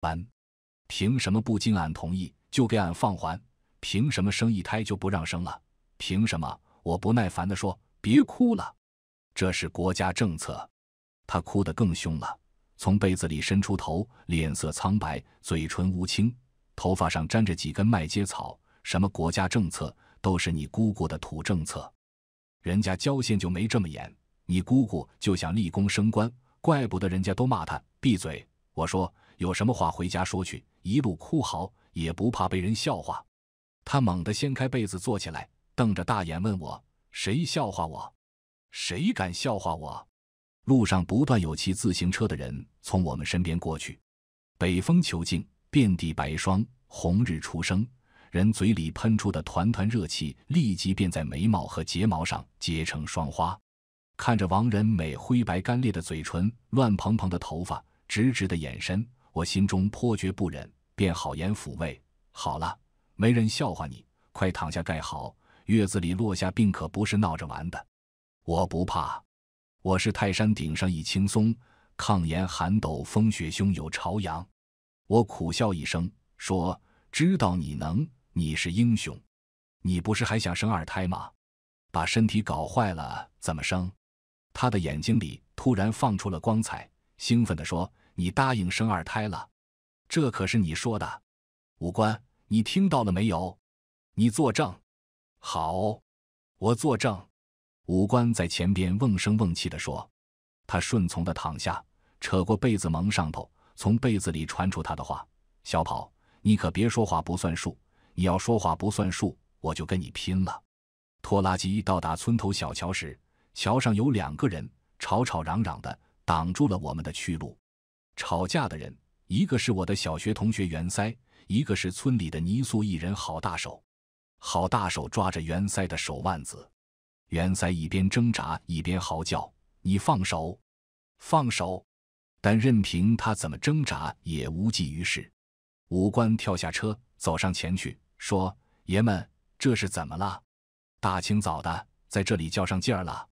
完，凭什么不经俺同意就给俺放还？凭什么生一胎就不让生了？凭什么？我不耐烦的说：“别哭了，这是国家政策。”他哭得更凶了，从被子里伸出头，脸色苍白，嘴唇乌青，头发上沾着几根麦秸草。什么国家政策？都是你姑姑的土政策。人家郊县就没这么严。你姑姑就想立功升官，怪不得人家都骂他。闭嘴！我说。有什么话回家说去，一路哭嚎也不怕被人笑话。他猛地掀开被子坐起来，瞪着大眼问我：“谁笑话我？谁敢笑话我？”路上不断有骑自行车的人从我们身边过去。北风遒劲，遍地白霜，红日初升，人嘴里喷出的团团热气立即便在眉毛和睫毛上结成霜花。看着王仁美灰白干裂的嘴唇，乱蓬蓬的头发，直直的眼神。我心中颇觉不忍，便好言抚慰：“好了，没人笑话你，快躺下盖好。月子里落下病可不是闹着玩的。”我不怕，我是泰山顶上一青松，抗炎寒、斗风雪，胸有朝阳。我苦笑一声，说：“知道你能，你是英雄。你不是还想生二胎吗？把身体搞坏了怎么生？”他的眼睛里突然放出了光彩，兴奋地说。你答应生二胎了，这可是你说的。五官，你听到了没有？你作证。好，我作证。五官在前边瓮声瓮气的说：“他顺从的躺下，扯过被子蒙上头，从被子里传出他的话：小跑，你可别说话不算数！你要说话不算数，我就跟你拼了！”拖拉机到达村头小桥时，桥上有两个人吵吵嚷嚷的，挡住了我们的去路。吵架的人，一个是我的小学同学袁腮，一个是村里的泥塑艺人郝大手。郝大手抓着袁腮的手腕子，袁腮一边挣扎一边嚎叫：“你放手，放手！”但任凭他怎么挣扎也无济于事。五官跳下车，走上前去说：“爷们，这是怎么了？大清早的在这里较上劲儿了？”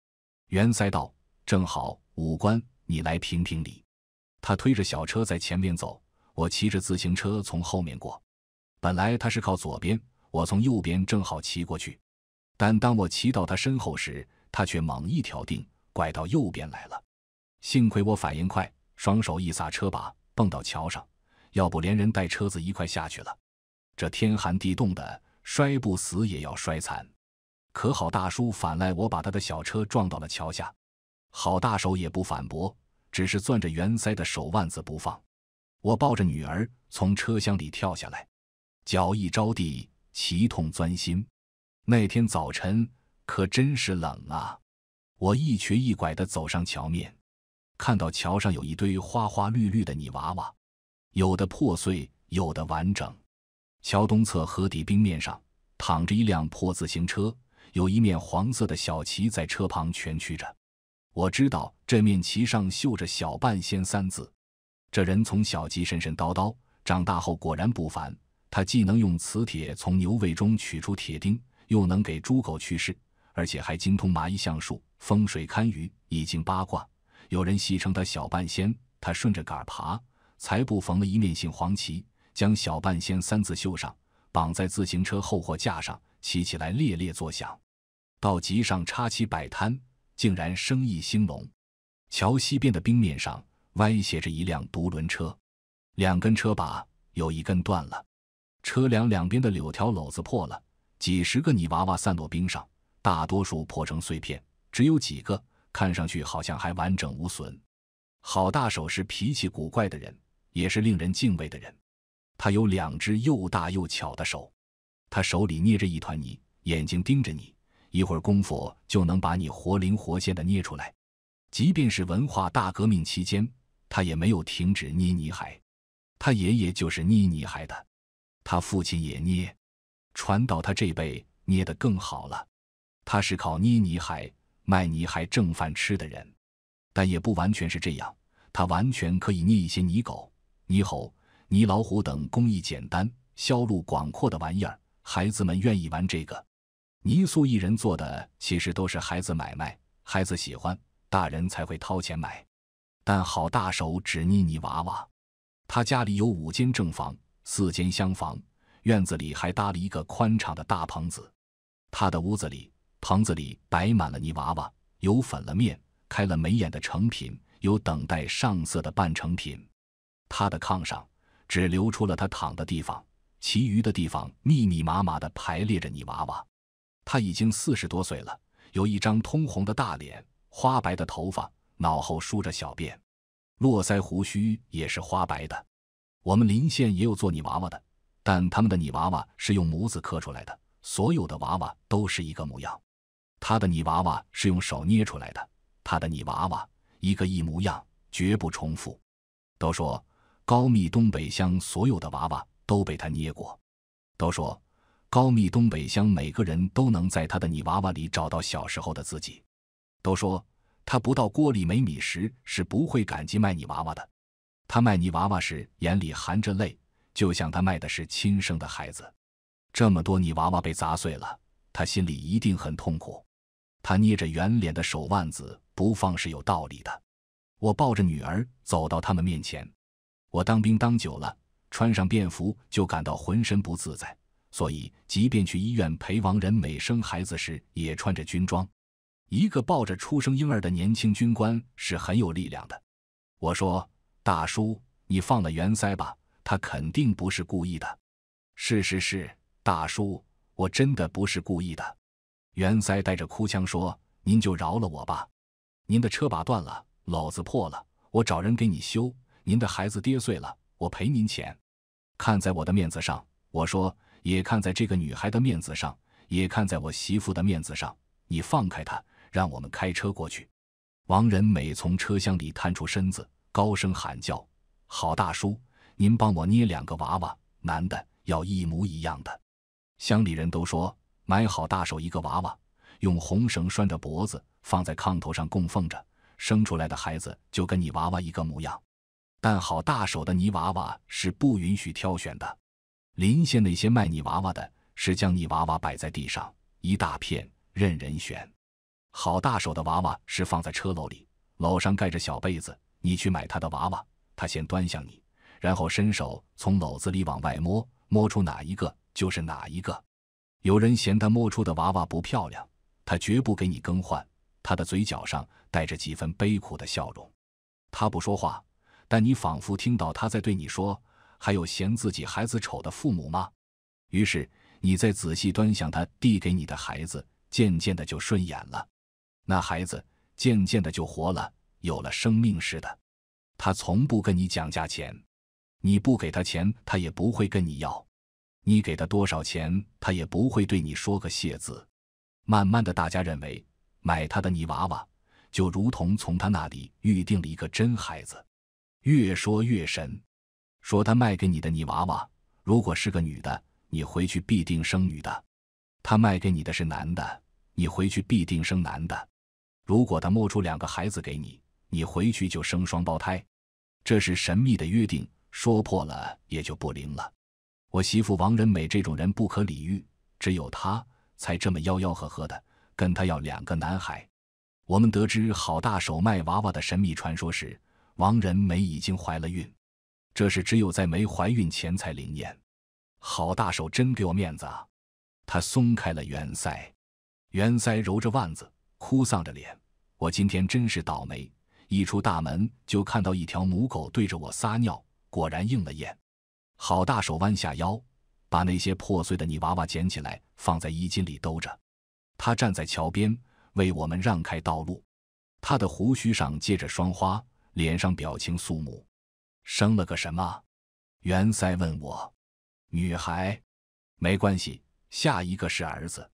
袁腮道：“正好，五官，你来评评理。”他推着小车在前面走，我骑着自行车从后面过。本来他是靠左边，我从右边正好骑过去。但当我骑到他身后时，他却猛一调定，拐到右边来了。幸亏我反应快，双手一撒车把，蹦到桥上。要不连人带车子一块下去了。这天寒地冻的，摔不死也要摔残。可好，大叔反赖我把他的小车撞到了桥下。好大手也不反驳。只是攥着袁腮的手腕子不放，我抱着女儿从车厢里跳下来，脚一着地，奇痛钻心。那天早晨可真是冷啊！我一瘸一拐地走上桥面，看到桥上有一堆花花绿绿的泥娃娃，有的破碎，有的完整。桥东侧河底冰面上躺着一辆破自行车，有一面黄色的小旗在车旁蜷曲着。我知道这面旗上绣着“小半仙”三字，这人从小即神神叨叨，长大后果然不凡。他既能用磁铁从牛胃中取出铁钉，又能给猪狗驱势，而且还精通麻衣相术、风水堪舆易经八卦。有人戏称他“小半仙”。他顺着杆儿爬，才不缝了一面杏黄旗，将“小半仙”三字绣上，绑在自行车后货架上，骑起来猎猎作响，到集上插旗摆摊。竟然生意兴隆。桥西边的冰面上歪斜着一辆独轮车，两根车把有一根断了，车梁两边的柳条篓子破了，几十个泥娃娃散落冰上，大多数破成碎片，只有几个看上去好像还完整无损。郝大手是脾气古怪的人，也是令人敬畏的人。他有两只又大又巧的手，他手里捏着一团泥，眼睛盯着你。一会儿功夫就能把你活灵活现的捏出来。即便是文化大革命期间，他也没有停止捏泥孩。他爷爷就是捏泥孩的，他父亲也捏，传到他这辈捏得更好了。他是靠捏泥孩卖泥孩挣饭吃的人，但也不完全是这样。他完全可以捏一些泥狗、泥猴、泥老虎等工艺简单、销路广阔的玩意儿，孩子们愿意玩这个。泥塑艺人做的其实都是孩子买卖，孩子喜欢，大人才会掏钱买。但好大手只捏泥娃娃。他家里有五间正房，四间厢房，院子里还搭了一个宽敞的大棚子。他的屋子里、棚子里摆满了泥娃娃，有粉了面、开了眉眼的成品，有等待上色的半成品。他的炕上只留出了他躺的地方，其余的地方密密麻麻的排列着泥娃娃。他已经四十多岁了，有一张通红的大脸，花白的头发，脑后梳着小辫，络腮胡须也是花白的。我们临县也有做泥娃娃的，但他们的泥娃娃是用模子刻出来的，所有的娃娃都是一个模样。他的泥娃娃是用手捏出来的，他的泥娃娃一个一模样，绝不重复。都说高密东北乡所有的娃娃都被他捏过，都说。高密东北乡，每个人都能在他的泥娃娃里找到小时候的自己。都说他不到锅里没米时是不会感激卖泥娃娃的。他卖泥娃娃时眼里含着泪，就像他卖的是亲生的孩子。这么多泥娃娃被砸碎了，他心里一定很痛苦。他捏着圆脸的手腕子不放是有道理的。我抱着女儿走到他们面前。我当兵当久了，穿上便服就感到浑身不自在。所以，即便去医院陪王仁美生孩子时，也穿着军装。一个抱着出生婴儿的年轻军官是很有力量的。我说：“大叔，你放了袁腮吧，他肯定不是故意的。”“是是是，大叔，我真的不是故意的。”袁腮带着哭腔说：“您就饶了我吧。您的车把断了，篓子破了，我找人给你修。您的孩子跌碎了，我赔您钱。看在我的面子上，我说。”也看在这个女孩的面子上，也看在我媳妇的面子上，你放开她，让我们开车过去。王仁美从车厢里探出身子，高声喊叫：“好大叔，您帮我捏两个娃娃，男的要一模一样的。乡里人都说，买好大手一个娃娃，用红绳拴着脖子，放在炕头上供奉着，生出来的孩子就跟你娃娃一个模样。但好大手的泥娃娃是不允许挑选的。”临县那些卖泥娃娃的，是将泥娃娃摆在地上，一大片任人选；好大手的娃娃是放在车篓里，篓上盖着小被子。你去买他的娃娃，他先端向你，然后伸手从篓子里往外摸，摸出哪一个就是哪一个。有人嫌他摸出的娃娃不漂亮，他绝不给你更换。他的嘴角上带着几分悲苦的笑容，他不说话，但你仿佛听到他在对你说。还有嫌自己孩子丑的父母吗？于是你再仔细端详他递给你的孩子，渐渐的就顺眼了。那孩子渐渐的就活了，有了生命似的。他从不跟你讲价钱，你不给他钱，他也不会跟你要；你给他多少钱，他也不会对你说个谢字。慢慢的，大家认为买他的泥娃娃，就如同从他那里预定了一个真孩子。越说越神。说他卖给你的泥娃娃，如果是个女的，你回去必定生女的；他卖给你的是男的，你回去必定生男的。如果他摸出两个孩子给你，你回去就生双胞胎。这是神秘的约定，说破了也就不灵了。我媳妇王仁美这种人不可理喻，只有她才这么吆吆喝喝的，跟他要两个男孩。我们得知好大手卖娃娃的神秘传说时，王仁美已经怀了孕。这是只有在没怀孕前才灵验。好大手真给我面子啊！他松开了袁腮，袁腮揉着腕子，哭丧着脸。我今天真是倒霉，一出大门就看到一条母狗对着我撒尿，果然应了验。好大手弯下腰，把那些破碎的泥娃娃捡起来，放在衣襟里兜着。他站在桥边，为我们让开道路。他的胡须上结着霜花，脸上表情肃穆。生了个什么？元腮问我。女孩，没关系，下一个是儿子，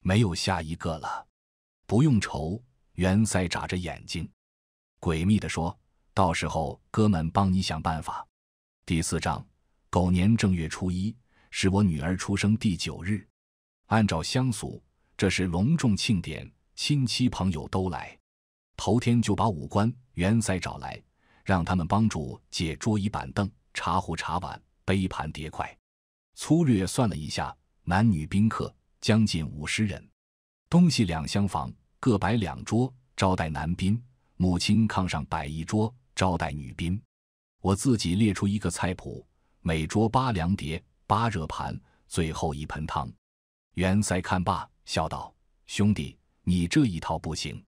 没有下一个了，不用愁。元腮眨着眼睛，诡秘地说：“到时候哥们帮你想办法。”第四章，狗年正月初一是我女儿出生第九日，按照乡俗，这是隆重庆典，亲戚朋友都来。头天就把五官袁腮找来。让他们帮助借桌椅板凳、茶壶茶碗、杯盘碟筷。粗略算了一下，男女宾客将近五十人。东西两厢房各摆两桌，招待男宾；母亲炕上摆一桌，招待女宾。我自己列出一个菜谱：每桌八凉碟、八热盘，最后一盆汤。袁腮看罢，笑道：“兄弟，你这一套不行。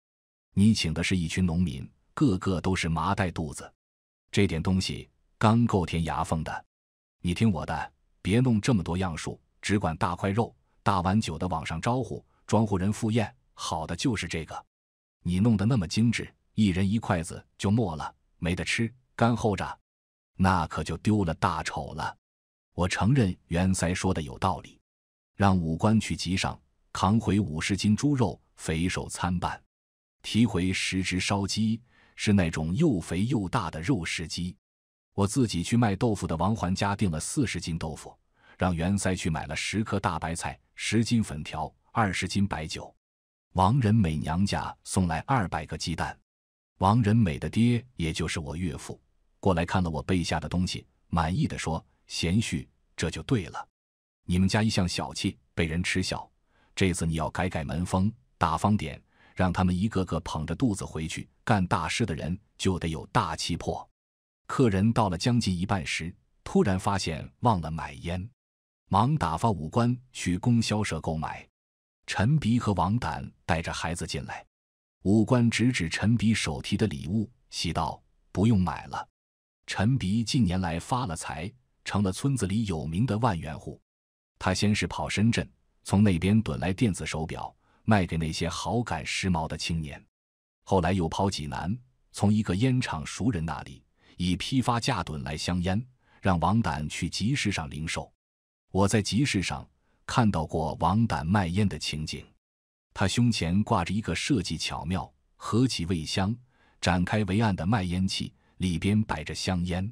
你请的是一群农民。”个个都是麻袋肚子，这点东西刚够填牙缝的。你听我的，别弄这么多样数，只管大块肉、大碗酒的往上招呼庄户人赴宴，好的就是这个。你弄得那么精致，一人一筷子就没了，没得吃，干候着，那可就丢了大丑了。我承认袁腮说的有道理，让五官去集上扛回五十斤猪肉，肥瘦参半，提回十只烧鸡。是那种又肥又大的肉食鸡，我自己去卖豆腐的王环家订了四十斤豆腐，让袁腮去买了十颗大白菜、十斤粉条、二十斤白酒。王仁美娘家送来二百个鸡蛋。王仁美的爹，也就是我岳父，过来看了我背下的东西，满意的说：“贤婿，这就对了。你们家一向小气，被人耻笑，这次你要改改门风，大方点。”让他们一个个捧着肚子回去干大事的人就得有大气魄。客人到了将近一半时，突然发现忘了买烟，忙打发武官去供销社购买。陈鼻和王胆带着孩子进来，武官指指陈鼻手提的礼物，喜道：“不用买了。”陈鼻近年来发了财，成了村子里有名的万元户。他先是跑深圳，从那边趸来电子手表。卖给那些好感时髦的青年，后来又跑济南，从一个烟厂熟人那里以批发价趸来香烟，让王胆去集市上零售。我在集市上看到过王胆卖烟的情景，他胸前挂着一个设计巧妙、合起味香、展开为案的卖烟器，里边摆着香烟。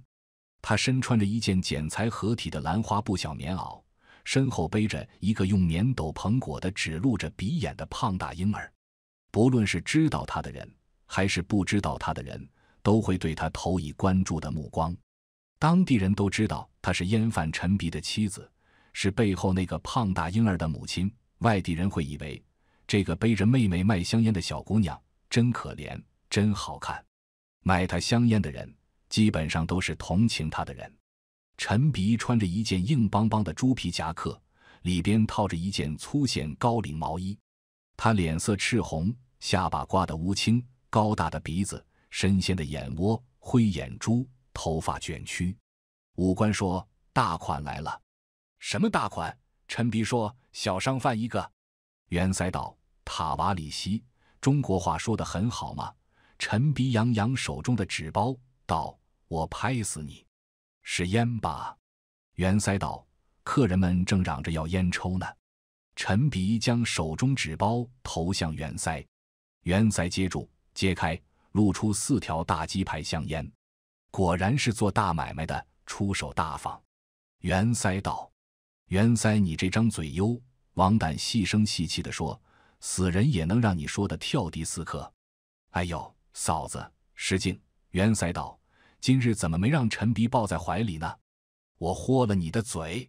他身穿着一件剪裁合体的兰花布小棉袄。身后背着一个用棉斗篷裹的、只露着鼻眼的胖大婴儿，不论是知道他的人，还是不知道他的人，都会对他投以关注的目光。当地人都知道他是烟贩陈鼻的妻子，是背后那个胖大婴儿的母亲。外地人会以为这个背着妹妹卖香烟的小姑娘真可怜，真好看。买她香烟的人基本上都是同情她的人。陈鼻穿着一件硬邦邦的猪皮夹克，里边套着一件粗线高领毛衣。他脸色赤红，下巴刮得乌青，高大的鼻子，深陷的眼窝，灰眼珠，头发卷曲，五官说：“大款来了。”“什么大款？”陈鼻说，“小商贩一个。”袁塞道：“塔瓦里西，中国话说得很好嘛。”陈鼻扬扬手中的纸包，道：“我拍死你。”是烟吧？元腮道：“客人们正嚷着要烟抽呢。”陈鼻将手中纸包投向元腮，元腮接住，揭开，露出四条大鸡排香烟，果然是做大买卖的，出手大方。元腮道：“元腮，你这张嘴哟！”王胆细声细气的说：“死人也能让你说的跳迪四克。”哎呦，嫂子，失敬。元腮道。今日怎么没让陈鼻抱在怀里呢？我豁了你的嘴！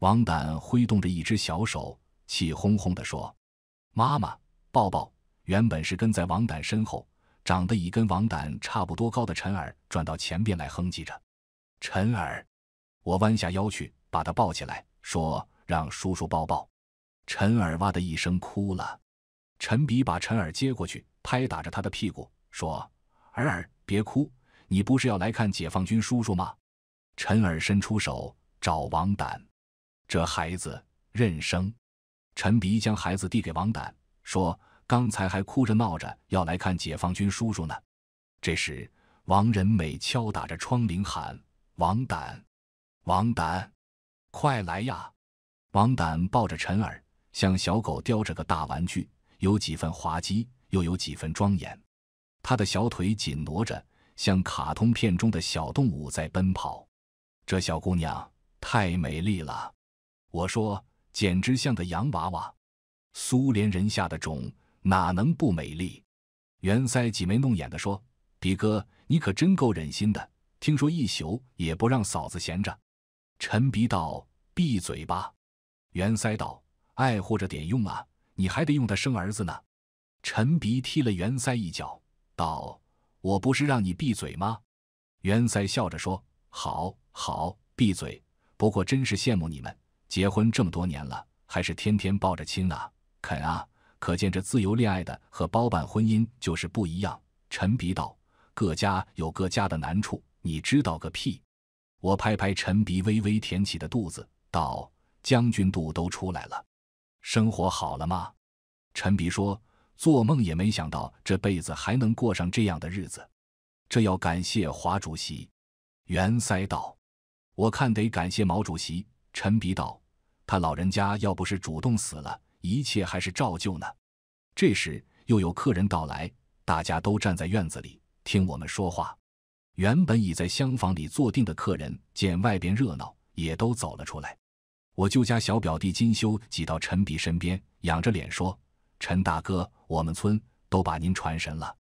王胆挥动着一只小手，气哄哄地说：“妈妈抱抱。”原本是跟在王胆身后，长得已跟王胆差不多高的陈儿转到前边来哼唧着：“陈儿。”我弯下腰去把他抱起来，说：“让叔叔抱抱。”陈儿哇的一声哭了。陈鼻把陈儿接过去，拍打着他的屁股，说：“儿儿，别哭。”你不是要来看解放军叔叔吗？陈耳伸出手找王胆，这孩子认生。陈鼻将孩子递给王胆，说：“刚才还哭着闹着要来看解放军叔叔呢。”这时，王仁美敲打着窗棂喊：“王胆，王胆，快来呀！”王胆抱着陈耳，像小狗叼着个大玩具，有几分滑稽，又有几分庄严。他的小腿紧挪着。像卡通片中的小动物在奔跑，这小姑娘太美丽了。我说，简直像个洋娃娃。苏联人下的种哪能不美丽？袁腮挤眉弄眼的说：“比哥，你可真够忍心的，听说一宿也不让嫂子闲着。”陈鼻道：“闭嘴吧。”袁腮道：“爱护着点用啊，你还得用他生儿子呢。”陈鼻踢了袁腮一脚，道。我不是让你闭嘴吗？袁腮笑着说：“好好闭嘴。”不过真是羡慕你们，结婚这么多年了，还是天天抱着亲啊啃啊，可见这自由恋爱的和包办婚姻就是不一样。”陈鼻道：“各家有各家的难处，你知道个屁！”我拍拍陈鼻微微填起的肚子，道：“将军肚都出来了，生活好了吗？”陈鼻说。做梦也没想到这辈子还能过上这样的日子，这要感谢华主席。袁塞道：“我看得感谢毛主席。”陈鼻道：“他老人家要不是主动死了，一切还是照旧呢。”这时又有客人到来，大家都站在院子里听我们说话。原本已在厢房里坐定的客人见外边热闹，也都走了出来。我舅家小表弟金修挤到陈鼻身边，仰着脸说：“陈大哥。”我们村都把您传神了，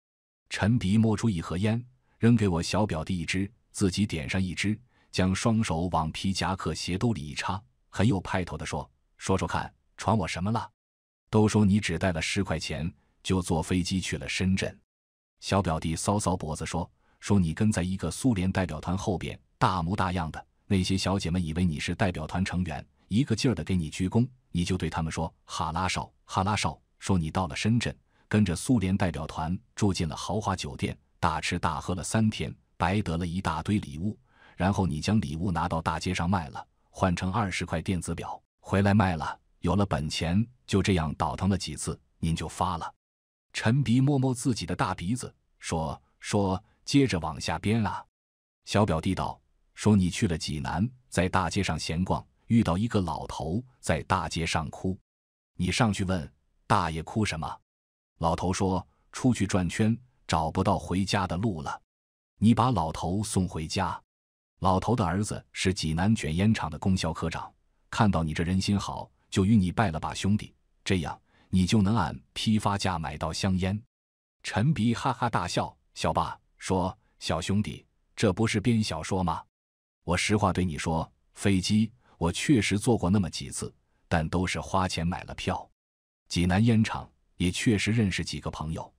陈鼻摸出一盒烟，扔给我小表弟一支，自己点上一支，将双手往皮夹克鞋兜里一插，很有派头的说：“说说看，传我什么了？都说你只带了十块钱就坐飞机去了深圳。”小表弟搔搔脖子说：“说你跟在一个苏联代表团后边，大模大样的，那些小姐们以为你是代表团成员，一个劲儿的给你鞠躬，你就对他们说‘哈拉少，哈拉少’。”说你到了深圳，跟着苏联代表团住进了豪华酒店，大吃大喝了三天，白得了一大堆礼物。然后你将礼物拿到大街上卖了，换成二十块电子表，回来卖了，有了本钱，就这样倒腾了几次，您就发了。陈鼻摸摸自己的大鼻子，说说接着往下编啊。小表弟道：说你去了济南，在大街上闲逛，遇到一个老头在大街上哭，你上去问。大爷哭什么？老头说：“出去转圈，找不到回家的路了。你把老头送回家。”老头的儿子是济南卷烟厂的供销科长，看到你这人心好，就与你拜了把兄弟。这样，你就能按批发价买到香烟。陈鼻哈哈大笑，小爸说：“小兄弟，这不是编小说吗？我实话对你说，飞机我确实坐过那么几次，但都是花钱买了票。”济南烟厂也确实认识几个朋友，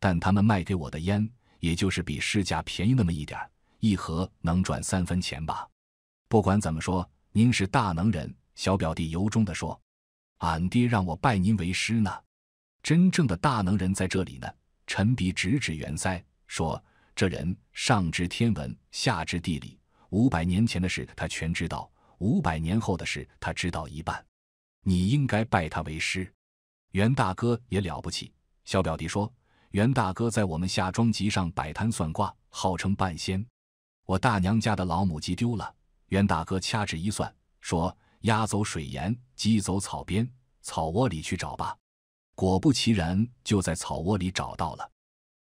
但他们卖给我的烟，也就是比市价便宜那么一点儿，一盒能赚三分钱吧。不管怎么说，您是大能人，小表弟由衷地说：“俺爹让我拜您为师呢。”真正的大能人在这里呢。陈鼻直指元塞，说：“这人上知天文，下知地理，五百年前的事他全知道，五百年后的事他知道一半。你应该拜他为师。”袁大哥也了不起，小表弟说：“袁大哥在我们夏庄集上摆摊算卦，号称半仙。”我大娘家的老母鸡丢了，袁大哥掐指一算，说：“鸭走水沿，鸡走草边，草窝里去找吧。”果不其然，就在草窝里找到了。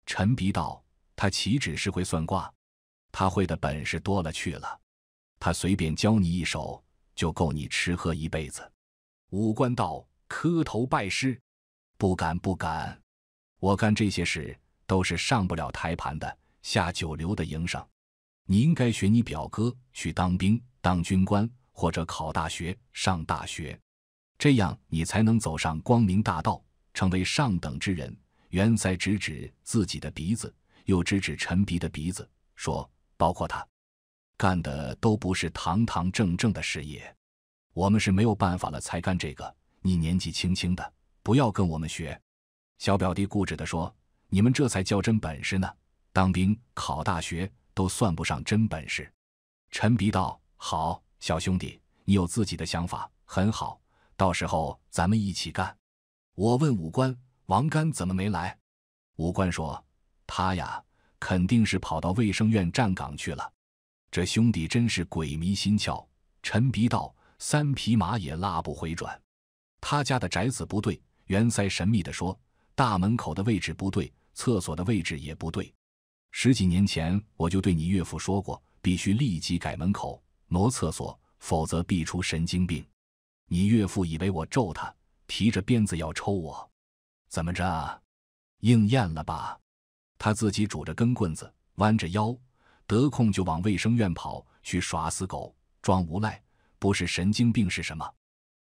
陈鼻道：“他岂止是会算卦，他会的本事多了去了。他随便教你一手，就够你吃喝一辈子。”五官道。磕头拜师，不敢不敢，我干这些事都是上不了台盘的下九流的营生。你应该学你表哥去当兵、当军官，或者考大学、上大学，这样你才能走上光明大道，成为上等之人。袁腮指指自己的鼻子，又指指陈鼻的鼻子，说：“包括他，干的都不是堂堂正正的事业。我们是没有办法了，才干这个。”你年纪轻轻的，不要跟我们学。”小表弟固执地说，“你们这才叫真本事呢，当兵、考大学都算不上真本事。”陈鼻道：“好，小兄弟，你有自己的想法，很好。到时候咱们一起干。”我问武官：“王干怎么没来？”武官说：“他呀，肯定是跑到卫生院站岗去了。”这兄弟真是鬼迷心窍。陈鼻道：“三匹马也拉不回转。”他家的宅子不对，袁塞神秘地说：“大门口的位置不对，厕所的位置也不对。十几年前我就对你岳父说过，必须立即改门口、挪厕所，否则必出神经病。”你岳父以为我咒他，提着鞭子要抽我。怎么着？应验了吧？他自己拄着根棍子，弯着腰，得空就往卫生院跑去耍死狗、装无赖，不是神经病是什么？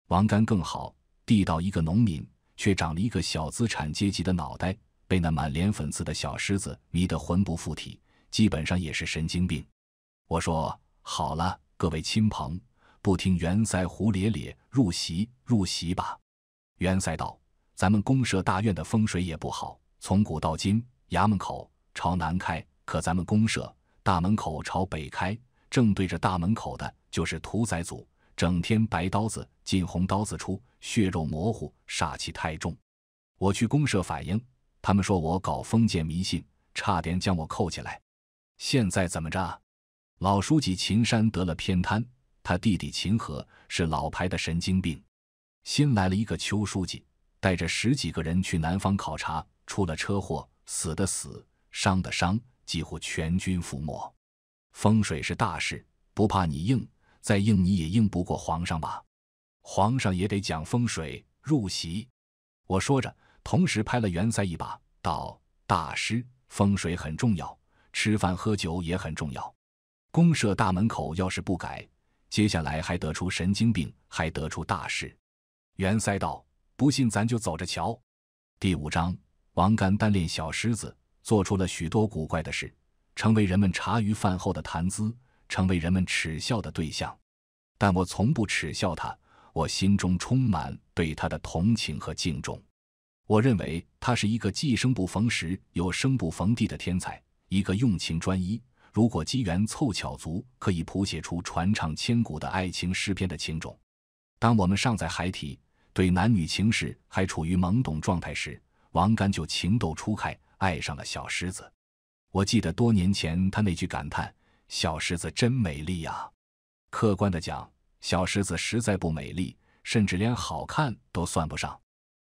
王干更好。地到一个农民，却长了一个小资产阶级的脑袋，被那满脸粉刺的小狮子迷得魂不附体，基本上也是神经病。我说好了，各位亲朋，不听袁塞胡咧咧，入席入席吧。袁塞道：“咱们公社大院的风水也不好，从古到今，衙门口朝南开，可咱们公社大门口朝北开，正对着大门口的就是屠宰组，整天白刀子。”晋红刀子出血肉模糊，煞气太重。我去公社反映，他们说我搞封建迷信，差点将我扣起来。现在怎么着？老书记秦山得了偏瘫，他弟弟秦河是老牌的神经病。新来了一个邱书记，带着十几个人去南方考察，出了车祸，死的死，伤的伤，几乎全军覆没。风水是大事，不怕你硬，再硬你也硬不过皇上吧。皇上也得讲风水入席，我说着，同时拍了元塞一把，道：“大师，风水很重要，吃饭喝酒也很重要。公社大门口要是不改，接下来还得出神经病，还得出大事。”元塞道：“不信，咱就走着瞧。”第五章，王干单练小狮子，做出了许多古怪的事，成为人们茶余饭后的谈资，成为人们耻笑的对象。但我从不耻笑他。我心中充满对他的同情和敬重，我认为他是一个既生不逢时，又生不逢地的天才，一个用情专一，如果机缘凑巧足，可以谱写出传唱千古的爱情诗篇的情种。当我们尚在孩提，对男女情事还处于懵懂状态时，王干就情窦初开，爱上了小狮子。我记得多年前他那句感叹：“小狮子真美丽呀。”客观的讲。小狮子实在不美丽，甚至连好看都算不上。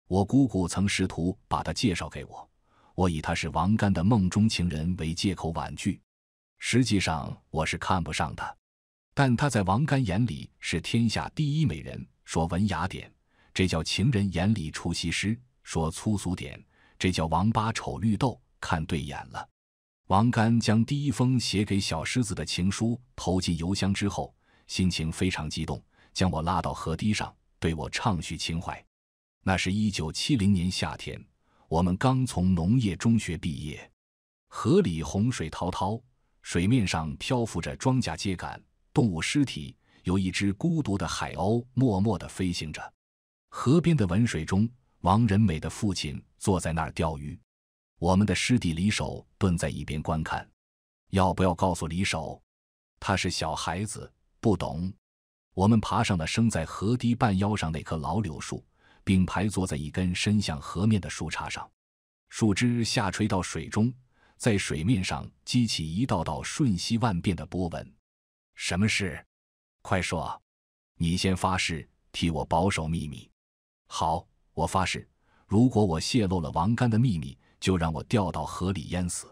我姑姑曾试图把她介绍给我，我以她是王干的梦中情人为借口婉拒。实际上，我是看不上她，但她在王干眼里是天下第一美人。说文雅点，这叫情人眼里出西施；说粗俗点，这叫王八丑绿豆看对眼了。王干将第一封写给小狮子的情书投进邮箱之后。心情非常激动，将我拉到河堤上，对我畅叙情怀。那是一九七零年夏天，我们刚从农业中学毕业。河里洪水滔滔，水面上漂浮着庄稼秸秆、动物尸体，有一只孤独的海鸥默默地飞行着。河边的纹水中，王仁美的父亲坐在那儿钓鱼，我们的师弟李守蹲在一边观看。要不要告诉李守？他是小孩子。不懂，我们爬上了生在河堤半腰上那棵老柳树，并排坐在一根伸向河面的树杈上，树枝下垂到水中，在水面上激起一道道瞬息万变的波纹。什么事？快说！你先发誓替我保守秘密。好，我发誓。如果我泄露了王干的秘密，就让我掉到河里淹死。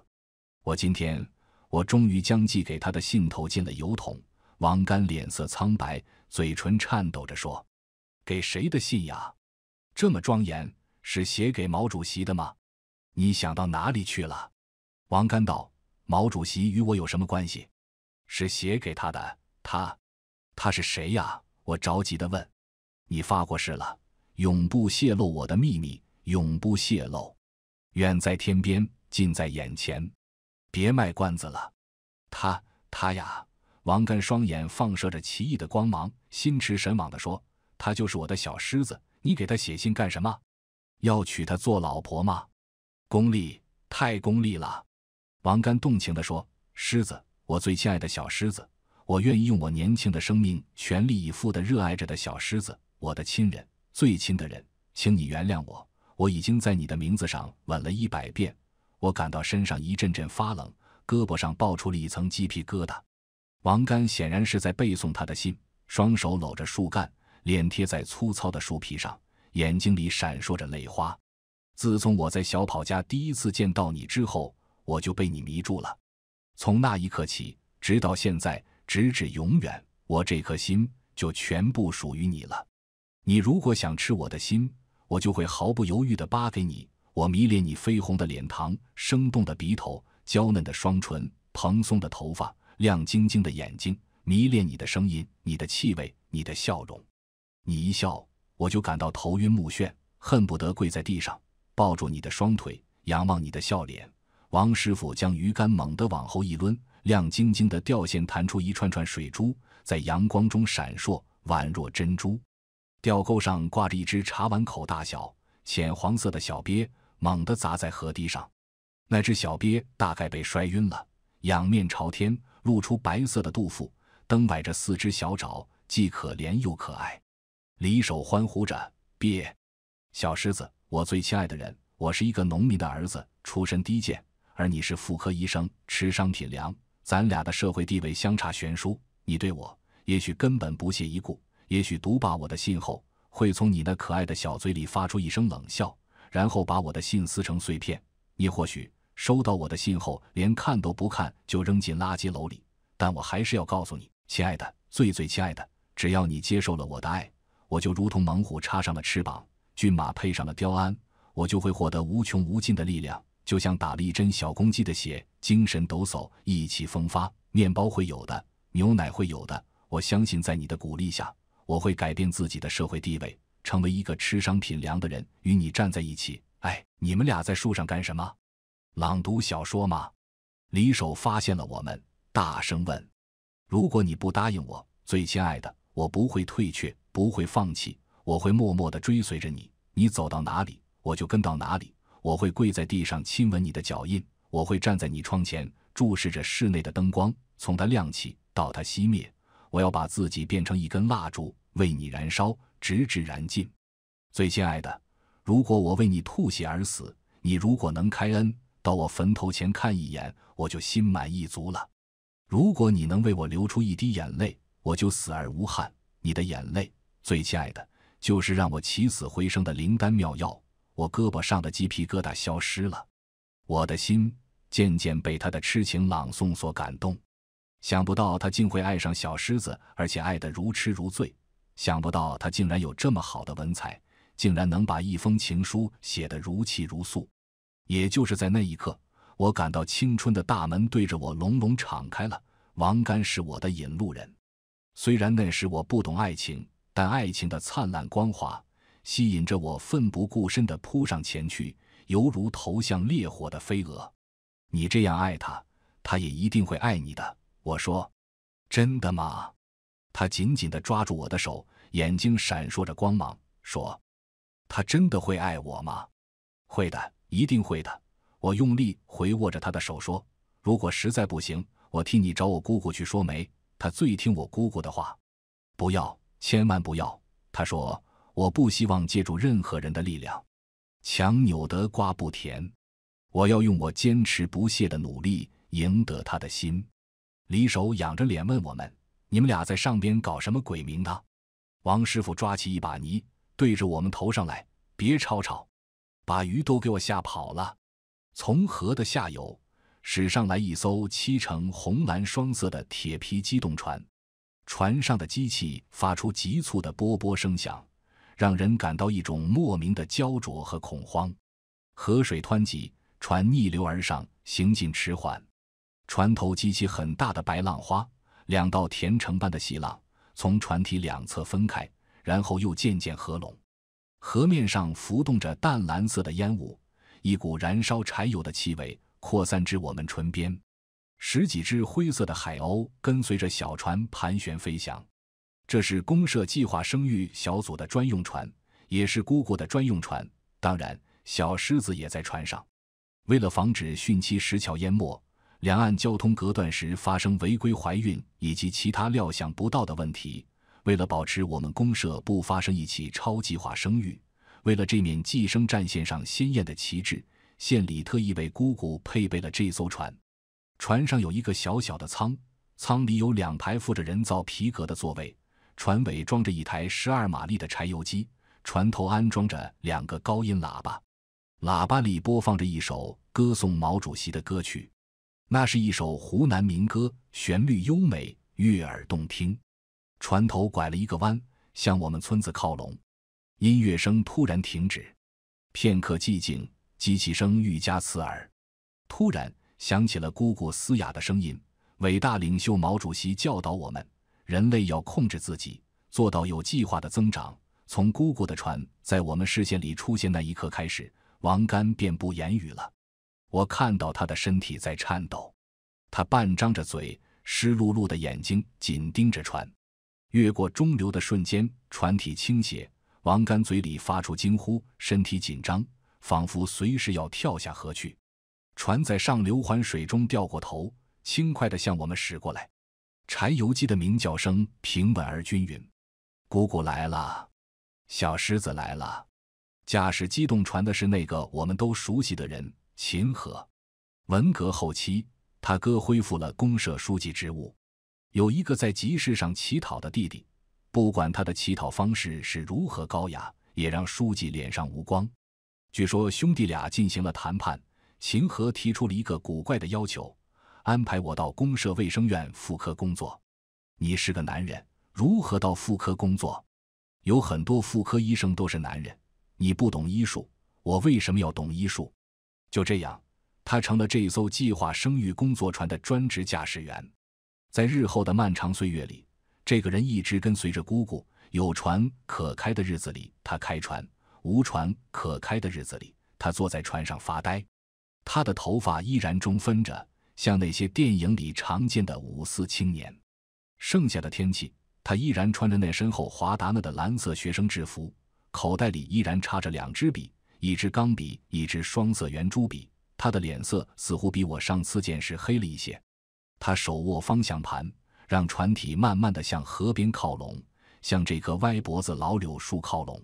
我今天，我终于将寄给他的信投进了邮筒。王干脸色苍白，嘴唇颤抖着说：“给谁的信呀？这么庄严，是写给毛主席的吗？你想到哪里去了？”王干道：“毛主席与我有什么关系？是写给他的。他，他是谁呀？”我着急的问：“你发过誓了，永不泄露我的秘密，永不泄露。远在天边，近在眼前，别卖关子了。他，他呀。”王干双眼放射着奇异的光芒，心驰神往地说：“她就是我的小狮子，你给她写信干什么？要娶她做老婆吗？功利，太功利了！”王干动情地说：“狮子，我最亲爱的小狮子，我愿意用我年轻的生命，全力以赴地热爱着的小狮子，我的亲人，最亲的人，请你原谅我，我已经在你的名字上吻了一百遍，我感到身上一阵阵发冷，胳膊上爆出了一层鸡皮疙瘩。”王干显然是在背诵他的信，双手搂着树干，脸贴在粗糙的树皮上，眼睛里闪烁着泪花。自从我在小跑家第一次见到你之后，我就被你迷住了。从那一刻起，直到现在，直至永远，我这颗心就全部属于你了。你如果想吃我的心，我就会毫不犹豫地扒给你。我迷恋你绯红的脸庞、生动的鼻头、娇嫩的双唇、蓬松的头发。亮晶晶的眼睛，迷恋你的声音、你的气味、你的笑容。你一笑，我就感到头晕目眩，恨不得跪在地上抱住你的双腿，仰望你的笑脸。王师傅将鱼竿猛地往后一抡，亮晶晶的钓线弹出一串串水珠，在阳光中闪烁，宛若珍珠。钓钩上挂着一只茶碗口大小、浅黄色的小鳖，猛地砸在河堤上。那只小鳖大概被摔晕了，仰面朝天。露出白色的肚腹，蹬摆着四只小爪，既可怜又可爱。李守欢呼着，别，小狮子，我最亲爱的人，我是一个农民的儿子，出身低贱，而你是妇科医生，吃商品粮，咱俩的社会地位相差悬殊。你对我也许根本不屑一顾，也许读罢我的信后，会从你那可爱的小嘴里发出一声冷笑，然后把我的信撕成碎片。你或许。收到我的信后，连看都不看就扔进垃圾篓里。但我还是要告诉你，亲爱的，最最亲爱的，只要你接受了我的爱，我就如同猛虎插上了翅膀，骏马配上了雕鞍，我就会获得无穷无尽的力量，就像打了一针小公鸡的血，精神抖擞，意气风发。面包会有的，牛奶会有的，我相信在你的鼓励下，我会改变自己的社会地位，成为一个吃商品粮的人，与你站在一起。哎，你们俩在树上干什么？朗读小说吗？李守发现了我们，大声问：“如果你不答应我，最亲爱的，我不会退却，不会放弃，我会默默地追随着你。你走到哪里，我就跟到哪里。我会跪在地上亲吻你的脚印，我会站在你窗前注视着室内的灯光，从它亮起到它熄灭。我要把自己变成一根蜡烛，为你燃烧，直至燃尽。最亲爱的，如果我为你吐血而死，你如果能开恩。”到我坟头前看一眼，我就心满意足了。如果你能为我流出一滴眼泪，我就死而无憾。你的眼泪，最亲爱的，就是让我起死回生的灵丹妙药。我胳膊上的鸡皮疙瘩消失了，我的心渐渐被他的痴情朗诵所感动。想不到他竟会爱上小狮子，而且爱得如痴如醉。想不到他竟然有这么好的文采，竟然能把一封情书写得如泣如诉。也就是在那一刻，我感到青春的大门对着我隆隆敞开了。王干是我的引路人，虽然那时我不懂爱情，但爱情的灿烂光华吸引着我奋不顾身地扑上前去，犹如投向烈火的飞蛾。你这样爱他，他也一定会爱你的。我说：“真的吗？”他紧紧地抓住我的手，眼睛闪烁着光芒，说：“他真的会爱我吗？”“会的。”一定会的，我用力回握着他的手说：“如果实在不行，我替你找我姑姑去说媒，她最听我姑姑的话。”“不要，千万不要！”他说：“我不希望借助任何人的力量，强扭的瓜不甜。我要用我坚持不懈的努力赢得他的心。”李守仰着脸问我们：“你们俩在上边搞什么鬼名堂？”王师傅抓起一把泥对着我们头上来：“别吵吵！”把鱼都给我吓跑了。从河的下游驶上来一艘漆成红蓝双色的铁皮机动船，船上的机器发出急促的“波波”声响，让人感到一种莫名的焦灼和恐慌。河水湍急，船逆流而上，行进迟缓。船头激起很大的白浪花，两道甜橙般的细浪从船体两侧分开，然后又渐渐合拢。河面上浮动着淡蓝色的烟雾，一股燃烧柴油的气味扩散至我们唇边。十几只灰色的海鸥跟随着小船盘旋飞翔。这是公社计划生育小组的专用船，也是姑姑的专用船。当然，小狮子也在船上。为了防止汛期石桥淹没、两岸交通隔断时发生违规怀孕以及其他料想不到的问题。为了保持我们公社不发生一起超计划生育，为了这面计生战线上鲜艳的旗帜，县里特意为姑姑配备了这艘船。船上有一个小小的舱，舱里有两排附着人造皮革的座位。船尾装着一台十二马力的柴油机，船头安装着两个高音喇叭。喇叭里播放着一首歌颂毛主席的歌曲，那是一首湖南民歌，旋律优美悦耳动听。船头拐了一个弯，向我们村子靠拢。音乐声突然停止，片刻寂静，机器声愈加刺耳。突然响起了姑姑嘶哑的声音：“伟大领袖毛主席教导我们，人类要控制自己，做到有计划的增长。”从姑姑的船在我们视线里出现那一刻开始，王干便不言语了。我看到他的身体在颤抖，他半张着嘴，湿漉漉的眼睛紧盯着船。越过中流的瞬间，船体倾斜，王干嘴里发出惊呼，身体紧张，仿佛随时要跳下河去。船在上流缓水中掉过头，轻快的向我们驶过来。柴油机的鸣叫声平稳而均匀。姑姑来了，小狮子来了。驾驶机动船的是那个我们都熟悉的人——秦河。文革后期，他哥恢复了公社书记职务。有一个在集市上乞讨的弟弟，不管他的乞讨方式是如何高雅，也让书记脸上无光。据说兄弟俩进行了谈判，秦和提出了一个古怪的要求，安排我到公社卫生院妇科工作。你是个男人，如何到妇科工作？有很多妇科医生都是男人，你不懂医术，我为什么要懂医术？就这样，他成了这艘计划生育工作船的专职驾驶员。在日后的漫长岁月里，这个人一直跟随着姑姑。有船可开的日子里，他开船；无船可开的日子里，他坐在船上发呆。他的头发依然中分着，像那些电影里常见的五四青年。剩下的天气，他依然穿着那身厚华达那的蓝色学生制服，口袋里依然插着两支笔：一支钢笔，一支双色圆珠笔。他的脸色似乎比我上次见时黑了一些。他手握方向盘，让船体慢慢的向河边靠拢，向这棵歪脖子老柳树靠拢。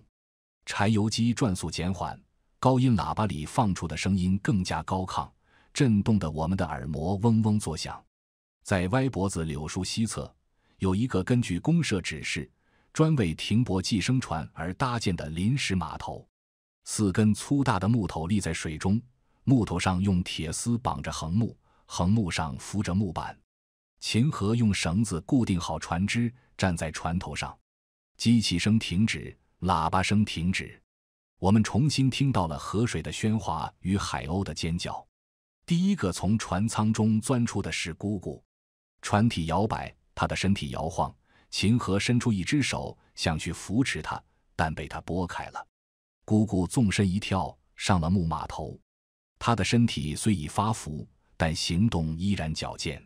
柴油机转速减缓，高音喇叭里放出的声音更加高亢，震动的我们的耳膜嗡嗡作响。在歪脖子柳树西侧，有一个根据公社指示专为停泊寄生船而搭建的临时码头，四根粗大的木头立在水中，木头上用铁丝绑着横木。横木上扶着木板，秦河用绳子固定好船只，站在船头上。机器声停止，喇叭声停止，我们重新听到了河水的喧哗与海鸥的尖叫。第一个从船舱中钻出的是姑姑，船体摇摆，她的身体摇晃。秦河伸出一只手想去扶持她，但被她拨开了。姑姑纵身一跳，上了木码头。她的身体虽已发福。但行动依然矫健。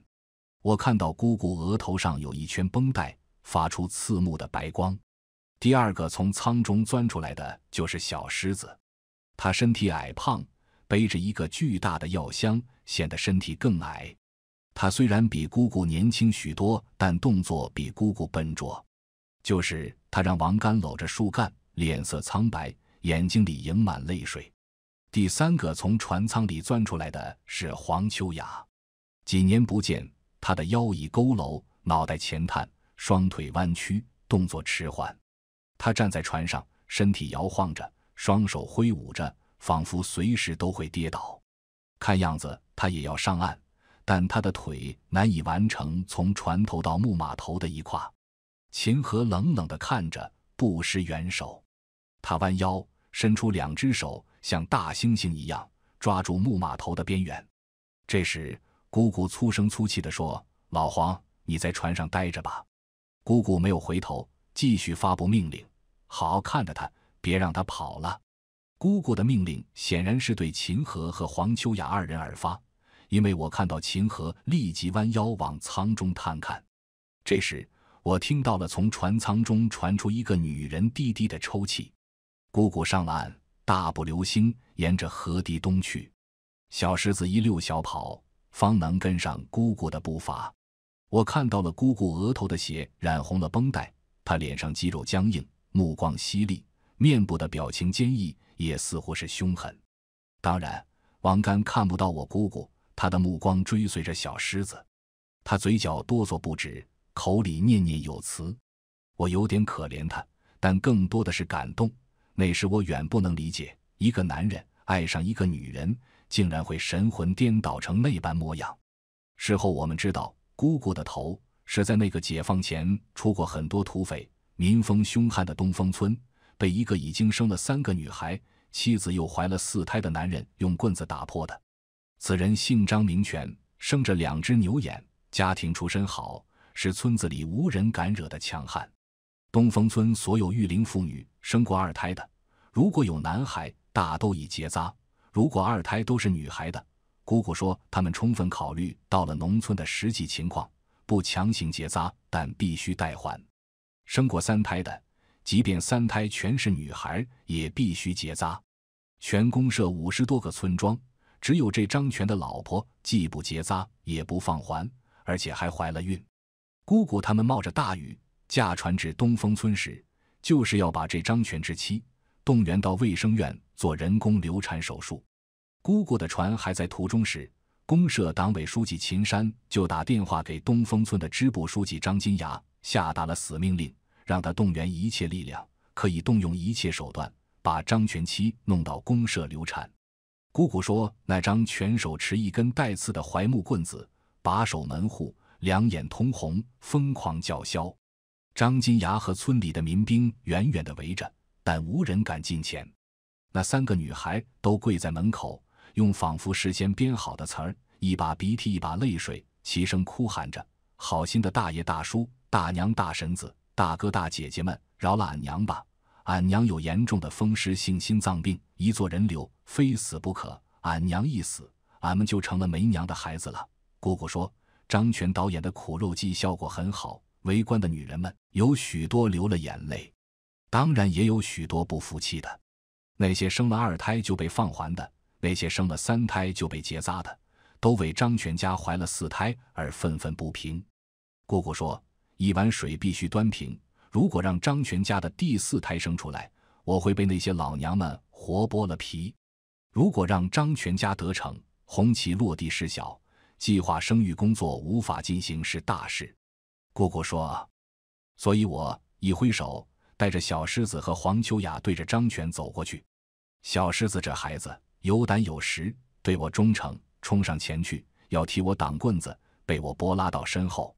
我看到姑姑额头上有一圈绷带，发出刺目的白光。第二个从舱中钻出来的就是小狮子，他身体矮胖，背着一个巨大的药箱，显得身体更矮。他虽然比姑姑年轻许多，但动作比姑姑笨拙。就是他让王干搂着树干，脸色苍白，眼睛里盈满泪水。第三个从船舱里钻出来的是黄秋雅，几年不见，她的腰已佝偻，脑袋前探，双腿弯曲，动作迟缓。他站在船上，身体摇晃着，双手挥舞着，仿佛随时都会跌倒。看样子他也要上岸，但他的腿难以完成从船头到木码头的一跨。秦河冷冷地看着，不施援手。他弯腰，伸出两只手。像大猩猩一样抓住木码头的边缘。这时，姑姑粗声粗气地说：“老黄，你在船上待着吧。”姑姑没有回头，继续发布命令：“好好看着他，别让他跑了。”姑姑的命令显然是对秦河和黄秋雅二人而发，因为我看到秦河立即弯腰往舱中探看。这时，我听到了从船舱中传出一个女人低低的抽泣。姑姑上了岸。大步流星，沿着河堤东去。小狮子一溜小跑，方能跟上姑姑的步伐。我看到了姑姑额头的血染红了绷带，她脸上肌肉僵硬，目光犀利，面部的表情坚毅，也似乎是凶狠。当然，王干看不到我姑姑，他的目光追随着小狮子，他嘴角哆嗦不止，口里念念有词。我有点可怜他，但更多的是感动。那时我远不能理解，一个男人爱上一个女人，竟然会神魂颠倒成那般模样。事后我们知道，姑姑的头是在那个解放前出过很多土匪、民风凶悍的东风村，被一个已经生了三个女孩、妻子又怀了四胎的男人用棍子打破的。此人姓张名权，生着两只牛眼，家庭出身好，是村子里无人敢惹的强悍。东风村所有育龄妇女生过二胎的。如果有男孩，大都已结扎；如果二胎都是女孩的，姑姑说他们充分考虑到了农村的实际情况，不强行结扎，但必须代还。生过三胎的，即便三胎全是女孩，也必须结扎。全公社五十多个村庄，只有这张全的老婆既不结扎，也不放还，而且还怀了孕。姑姑他们冒着大雨，驾船至东风村时，就是要把这张全之妻。动员到卫生院做人工流产手术。姑姑的船还在途中时，公社党委书记秦山就打电话给东风村的支部书记张金牙，下达了死命令，让他动员一切力量，可以动用一切手段，把张全七弄到公社流产。姑姑说，那张全手持一根带刺的槐木棍子，把守门户，两眼通红，疯狂叫嚣。张金牙和村里的民兵远远地围着。但无人敢近前。那三个女孩都跪在门口，用仿佛事先编好的词儿，一把鼻涕一把泪水，齐声哭喊着：“好心的大爷、大叔、大娘、大婶子、大哥、大姐姐们，饶了俺娘吧！俺娘有严重的风湿性心脏病，一做人流非死不可。俺娘一死，俺们就成了没娘的孩子了。”姑姑说：“张全导演的苦肉计效果很好，围观的女人们有许多流了眼泪。”当然也有许多不服气的，那些生了二胎就被放环的，那些生了三胎就被结扎的，都为张全家怀了四胎而愤愤不平。姑姑说：“一碗水必须端平。如果让张全家的第四胎生出来，我会被那些老娘们活剥了皮；如果让张全家得逞，红旗落地是小，计划生育工作无法进行是大事。”姑姑说：“所以我一挥手。”带着小狮子和黄秋雅对着张全走过去。小狮子这孩子有胆有识，对我忠诚，冲上前去要替我挡棍子，被我拨拉到身后。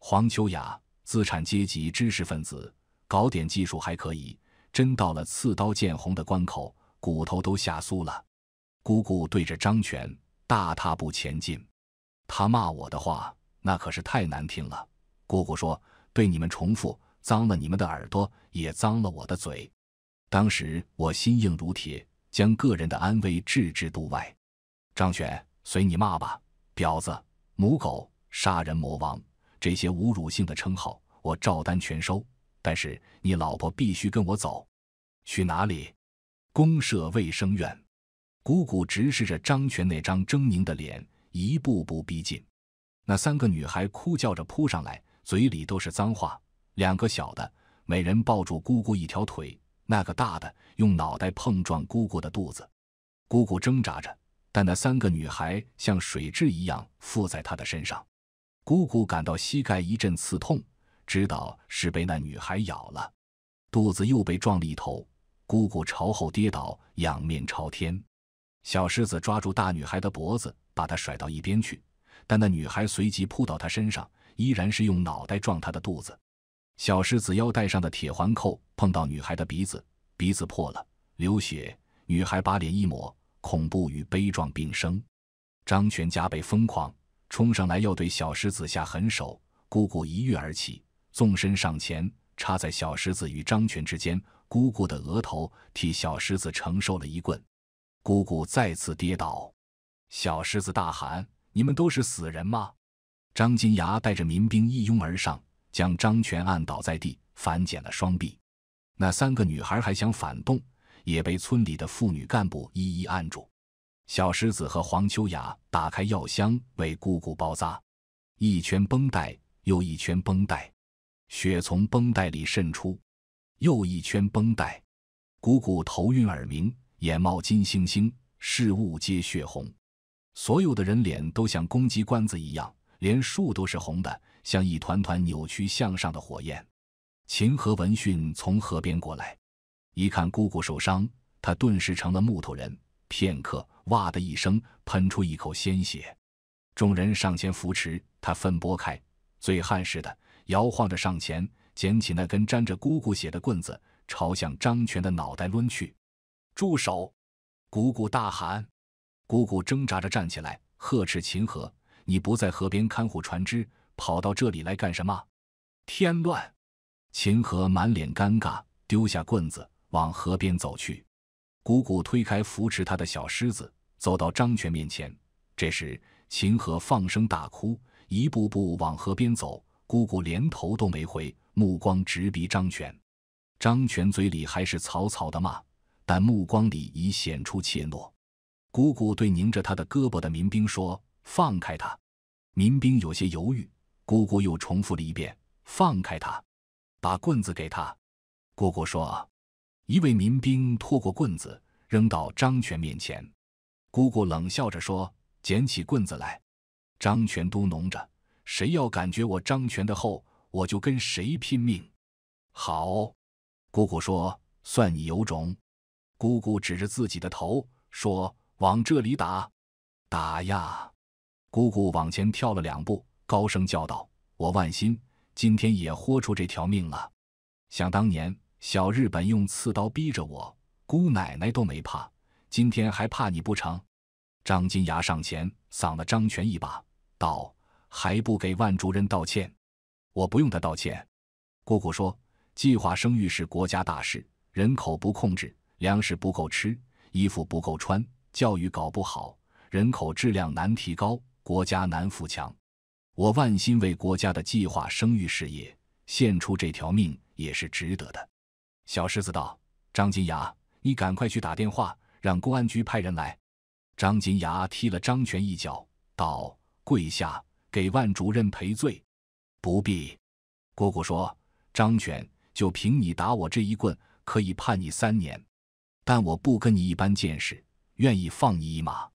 黄秋雅，资产阶级知识分子，搞点技术还可以，真到了刺刀见红的关口，骨头都吓酥了。姑姑对着张全大踏步前进。他骂我的话，那可是太难听了。姑姑说：“对你们重复。”脏了你们的耳朵，也脏了我的嘴。当时我心硬如铁，将个人的安危置之度外。张全，随你骂吧，婊子、母狗、杀人魔王，这些侮辱性的称号我照单全收。但是你老婆必须跟我走。去哪里？公社卫生院。姑姑直视着张全那张狰狞的脸，一步步逼近。那三个女孩哭叫着扑上来，嘴里都是脏话。两个小的每人抱住姑姑一条腿，那个大的用脑袋碰撞姑姑的肚子。姑姑挣扎着，但那三个女孩像水蛭一样附在她的身上。姑姑感到膝盖一阵刺痛，知道是被那女孩咬了，肚子又被撞了一头。姑姑朝后跌倒，仰面朝天。小狮子抓住大女孩的脖子，把她甩到一边去，但那女孩随即扑到她身上，依然是用脑袋撞她的肚子。小狮子腰带上的铁环扣碰到女孩的鼻子，鼻子破了，流血。女孩把脸一抹，恐怖与悲壮并生。张全加倍疯狂，冲上来要对小狮子下狠手。姑姑一跃而起，纵身上前，插在小狮子与张全之间。姑姑的额头替小狮子承受了一棍，姑姑再次跌倒。小狮子大喊：“你们都是死人吗？”张金牙带着民兵一拥而上。将张全按倒在地，反剪了双臂。那三个女孩还想反动，也被村里的妇女干部一一按住。小狮子和黄秋雅打开药箱，为姑姑包扎。一圈绷带，又一圈绷带，血从绷带里渗出。又一圈绷带，姑姑头晕耳鸣，眼冒金星星，事物皆血红。所有的人脸都像公鸡冠子一样，连树都是红的。像一团团扭曲向上的火焰。秦河闻讯从河边过来，一看姑姑受伤，他顿时成了木头人。片刻，哇的一声喷出一口鲜血。众人上前扶持他，分拨开醉汉似的摇晃着上前，捡起那根沾着姑姑血的棍子，朝向张全的脑袋抡去。住手！姑姑大喊。姑姑挣扎着站起来，呵斥秦河：“你不在河边看护船只。”跑到这里来干什么？添乱！秦河满脸尴尬，丢下棍子，往河边走去。姑姑推开扶持他的小狮子，走到张全面前。这时，秦河放声大哭，一步步往河边走。姑姑连头都没回，目光直逼张全。张全嘴里还是草草的骂，但目光里已显出怯懦。姑姑对拧着他的胳膊的民兵说：“放开他。”民兵有些犹豫。姑姑又重复了一遍：“放开他，把棍子给他。”姑姑说：“一位民兵拖过棍子，扔到张全面前。”姑姑冷笑着说：“捡起棍子来。”张全嘟哝着：“谁要感觉我张全的厚，我就跟谁拼命。”好，姑姑说：“算你有种。”姑姑指着自己的头说：“往这里打，打呀！”姑姑往前跳了两步。高声叫道：“我万心今天也豁出这条命了！想当年小日本用刺刀逼着我，姑奶奶都没怕，今天还怕你不成？”张金牙上前搡了张全一把，道：“还不给万主任道歉？我不用他道歉。”姑姑说：“计划生育是国家大事，人口不控制，粮食不够吃，衣服不够穿，教育搞不好，人口质量难提高，国家难富强。”我万心为国家的计划生育事业献出这条命也是值得的。小狮子道：“张金牙，你赶快去打电话，让公安局派人来。”张金牙踢了张全一脚，道：“跪下，给万主任赔罪。”不必。姑姑说：“张全，就凭你打我这一棍，可以判你三年，但我不跟你一般见识，愿意放你一马。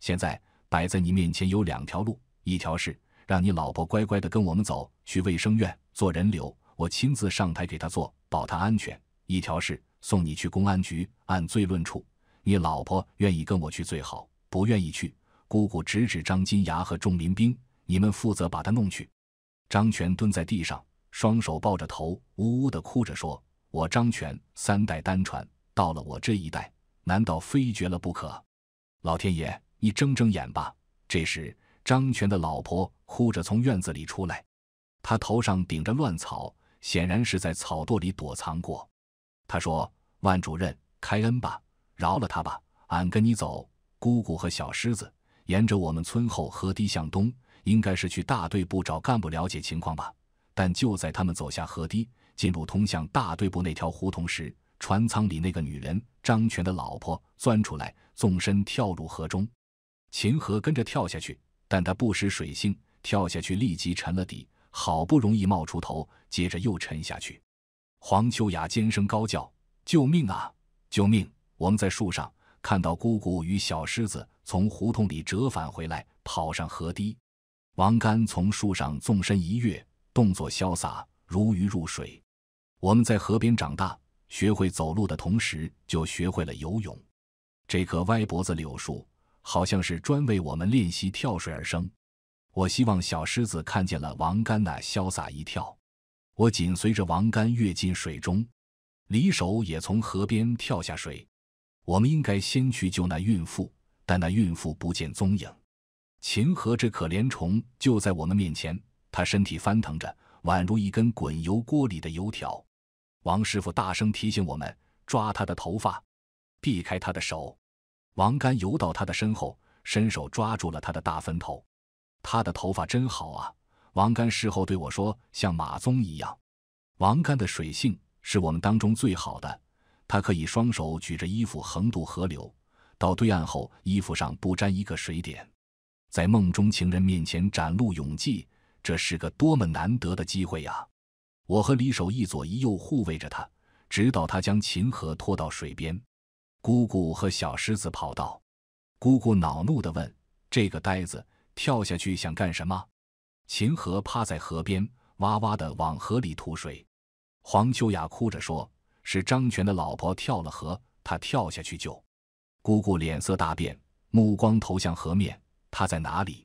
现在摆在你面前有两条路，一条是……”让你老婆乖乖的跟我们走去卫生院做人流，我亲自上台给她做，保她安全。一条是送你去公安局，按罪论处。你老婆愿意跟我去最好，不愿意去，姑姑指指张金牙和钟林兵，你们负责把他弄去。张全蹲在地上，双手抱着头，呜呜的哭着说：“我张全三代单传，到了我这一代，难道非绝了不可？老天爷，你睁睁眼吧！”这时。张全的老婆哭着从院子里出来，他头上顶着乱草，显然是在草垛里躲藏过。他说：“万主任，开恩吧，饶了他吧，俺跟你走。姑姑和小狮子沿着我们村后河堤向东，应该是去大队部找干部了解情况吧。”但就在他们走下河堤，进入通向大队部那条胡同时，船舱里那个女人张全的老婆钻出来，纵身跳入河中，秦河跟着跳下去。但他不识水性，跳下去立即沉了底，好不容易冒出头，接着又沉下去。黄秋雅尖声高叫：“救命啊！救命！”我们在树上看到姑姑与小狮子从胡同里折返回来，跑上河堤。王干从树上纵身一跃，动作潇洒如鱼入水。我们在河边长大，学会走路的同时就学会了游泳。这棵歪脖子柳树。好像是专为我们练习跳水而生。我希望小狮子看见了王干那潇洒一跳。我紧随着王干跃进水中，李守也从河边跳下水。我们应该先去救那孕妇，但那孕妇不见踪影。秦河这可怜虫就在我们面前，他身体翻腾着，宛如一根滚油锅里的油条。王师傅大声提醒我们：抓他的头发，避开他的手。王干游到他的身后，伸手抓住了他的大分头。他的头发真好啊！王干事后对我说：“像马鬃一样。”王干的水性是我们当中最好的，他可以双手举着衣服横渡河流，到对岸后衣服上不沾一个水点。在梦中情人面前展露勇气，这是个多么难得的机会呀！我和李守一左一右护卫着他，直到他将秦河拖到水边。姑姑和小狮子跑到，姑姑恼怒的问：“这个呆子跳下去想干什么？”秦河趴在河边，哇哇的往河里吐水。黄秋雅哭着说：“是张全的老婆跳了河，他跳下去救。”姑姑脸色大变，目光投向河面：“他在哪里？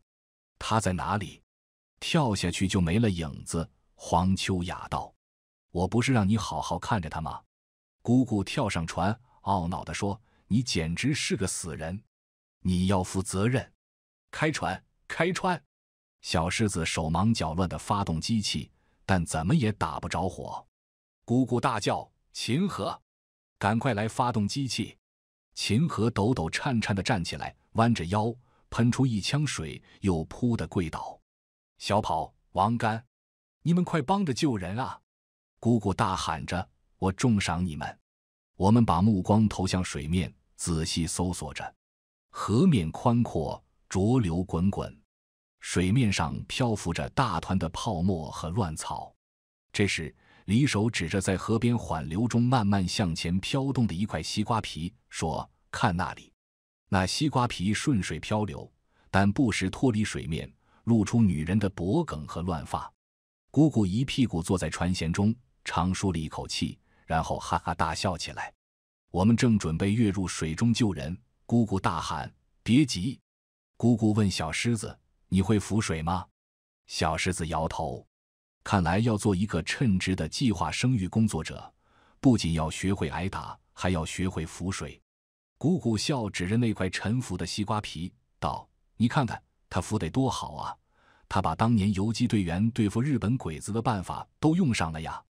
他在哪里？跳下去就没了影子。”黄秋雅道：“我不是让你好好看着他吗？”姑姑跳上船。懊恼地说：“你简直是个死人，你要负责任！开船，开船！”小狮子手忙脚乱地发动机器，但怎么也打不着火。姑姑大叫：“秦河，赶快来发动机器！”秦河抖抖颤颤地站起来，弯着腰，喷出一腔水，又扑的跪倒。小跑，王干，你们快帮着救人啊！姑姑大喊着：“我重赏你们！”我们把目光投向水面，仔细搜索着。河面宽阔，浊流滚滚，水面上漂浮着大团的泡沫和乱草。这时，李手指着在河边缓流中慢慢向前飘动的一块西瓜皮，说：“看那里，那西瓜皮顺水漂流，但不时脱离水面，露出女人的脖颈和乱发。”姑姑一屁股坐在船舷中，长舒了一口气。然后哈哈大笑起来。我们正准备跃入水中救人，姑姑大喊：“别急！”姑姑问小狮子：“你会浮水吗？”小狮子摇头。看来要做一个称职的计划生育工作者，不仅要学会挨打，还要学会浮水。姑姑笑，指着那块沉浮的西瓜皮道：“你看看他浮得多好啊！他把当年游击队员对付日本鬼子的办法都用上了呀。”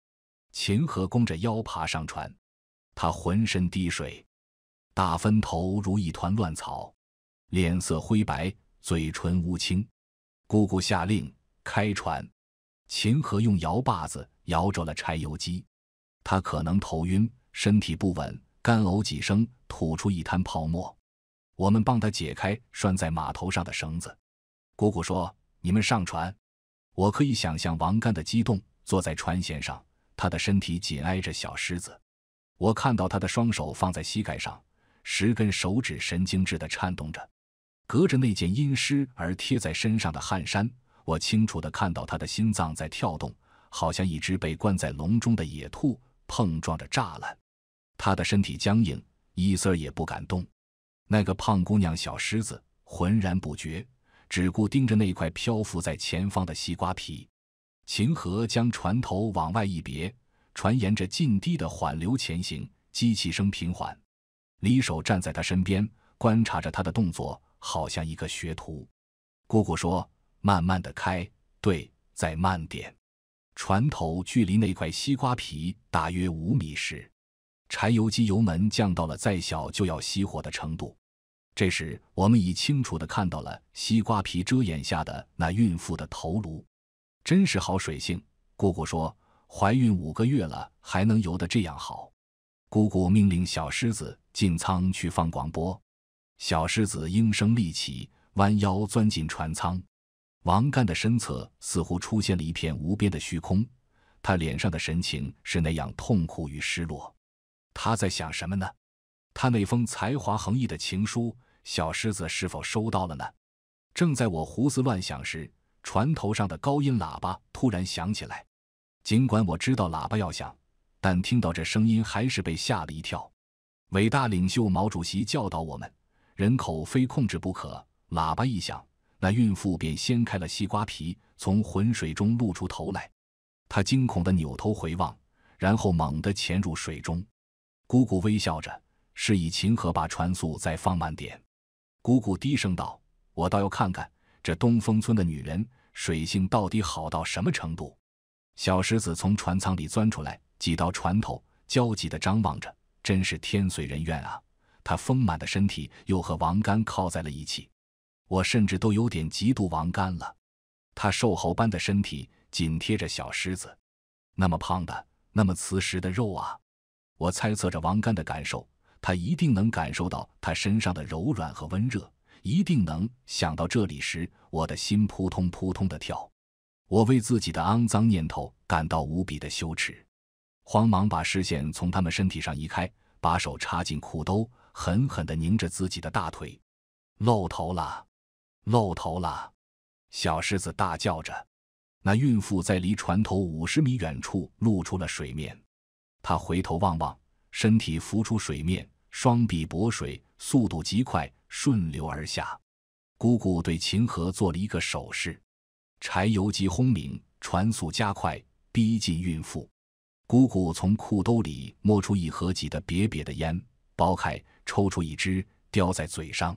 秦河弓着腰爬上船，他浑身滴水，大分头如一团乱草，脸色灰白，嘴唇乌青。姑姑下令开船，秦河用摇把子摇着了柴油机，他可能头晕，身体不稳，干呕几声，吐出一滩泡沫。我们帮他解开拴在码头上的绳子。姑姑说：“你们上船。”我可以想象王干的激动，坐在船舷上。他的身体紧挨着小狮子，我看到他的双手放在膝盖上，十根手指神经质的颤动着。隔着那件因湿而贴在身上的汗衫，我清楚的看到他的心脏在跳动，好像一只被关在笼中的野兔碰撞着栅栏。他的身体僵硬，一丝儿也不敢动。那个胖姑娘小狮子浑然不觉，只顾盯着那块漂浮在前方的西瓜皮。秦河将船头往外一别，船沿着近堤的缓流前行，机器声平缓。李守站在他身边，观察着他的动作，好像一个学徒。姑姑说：“慢慢的开，对，再慢点。”船头距离那块西瓜皮大约五米时，柴油机油门降到了再小就要熄火的程度。这时，我们已清楚的看到了西瓜皮遮掩下的那孕妇的头颅。真是好水性，姑姑说，怀孕五个月了还能游得这样好。姑姑命令小狮子进舱去放广播，小狮子应声立起，弯腰钻进船舱。王干的身侧似乎出现了一片无边的虚空，他脸上的神情是那样痛苦与失落。他在想什么呢？他那封才华横溢的情书，小狮子是否收到了呢？正在我胡思乱想时。船头上的高音喇叭突然响起来，尽管我知道喇叭要响，但听到这声音还是被吓了一跳。伟大领袖毛主席教导我们：“人口非控制不可。”喇叭一响，那孕妇便掀开了西瓜皮，从浑水中露出头来。她惊恐地扭头回望，然后猛地潜入水中。姑姑微笑着，示意秦河把船速再放慢点。姑姑低声道：“我倒要看看。”这东风村的女人水性到底好到什么程度？小狮子从船舱里钻出来，挤到船头，焦急地张望着。真是天遂人愿啊！他丰满的身体又和王干靠在了一起，我甚至都有点嫉妒王干了。他瘦猴般的身体紧贴着小狮子，那么胖的，那么瓷实的肉啊！我猜测着王干的感受，他一定能感受到他身上的柔软和温热。一定能想到这里时，我的心扑通扑通的跳，我为自己的肮脏念头感到无比的羞耻，慌忙把视线从他们身体上移开，把手插进裤兜，狠狠的拧着自己的大腿。露头了，露头了！小狮子大叫着，那孕妇在离船头五十米远处露出了水面，她回头望望，身体浮出水面，双臂泊水，速度极快。顺流而下，姑姑对秦河做了一个手势。柴油机轰鸣，船速加快，逼近孕妇。姑姑从裤兜里摸出一盒挤得瘪瘪的烟，剥开，抽出一支，叼在嘴上。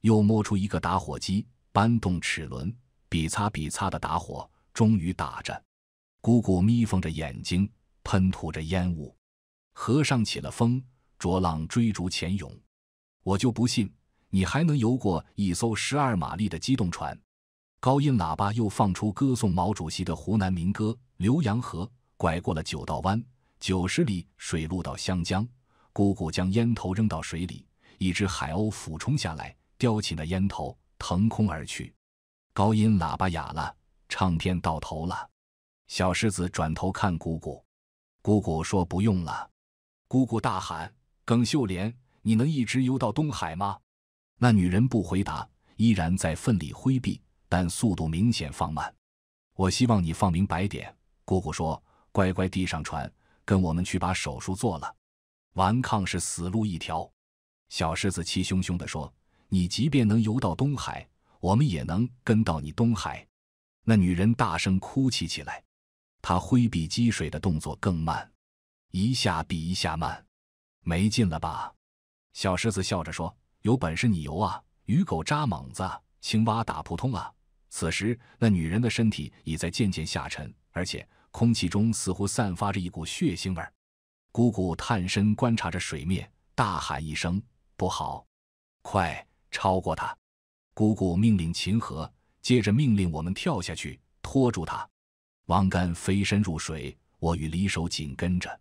又摸出一个打火机，扳动齿轮，比擦比擦的打火，终于打着。姑姑眯缝着眼睛，喷吐着烟雾。河上起了风，浊浪追逐前涌。我就不信！你还能游过一艘十二马力的机动船？高音喇叭又放出歌颂毛主席的湖南民歌《浏阳河》，拐过了九道弯，九十里水路到湘江。姑姑将烟头扔到水里，一只海鸥俯冲下来，叼起了烟头，腾空而去。高音喇叭哑了，唱片到头了。小狮子转头看姑姑，姑姑说：“不用了。”姑姑大喊：“耿秀莲，你能一直游到东海吗？”那女人不回答，依然在奋力挥臂，但速度明显放慢。我希望你放明白点，姑姑说：“乖乖地上船，跟我们去把手术做了。”顽抗是死路一条，小狮子气汹汹的说：“你即便能游到东海，我们也能跟到你东海。”那女人大声哭泣起来，她挥臂击水的动作更慢，一下比一下慢，没劲了吧？小狮子笑着说。有本事你游啊！鱼狗扎猛子，青蛙打扑通啊！此时，那女人的身体已在渐渐下沉，而且空气中似乎散发着一股血腥味。姑姑探身观察着水面，大喊一声：“不好！快超过他！”姑姑命令秦河，接着命令我们跳下去拖住他。王干飞身入水，我与李手紧跟着。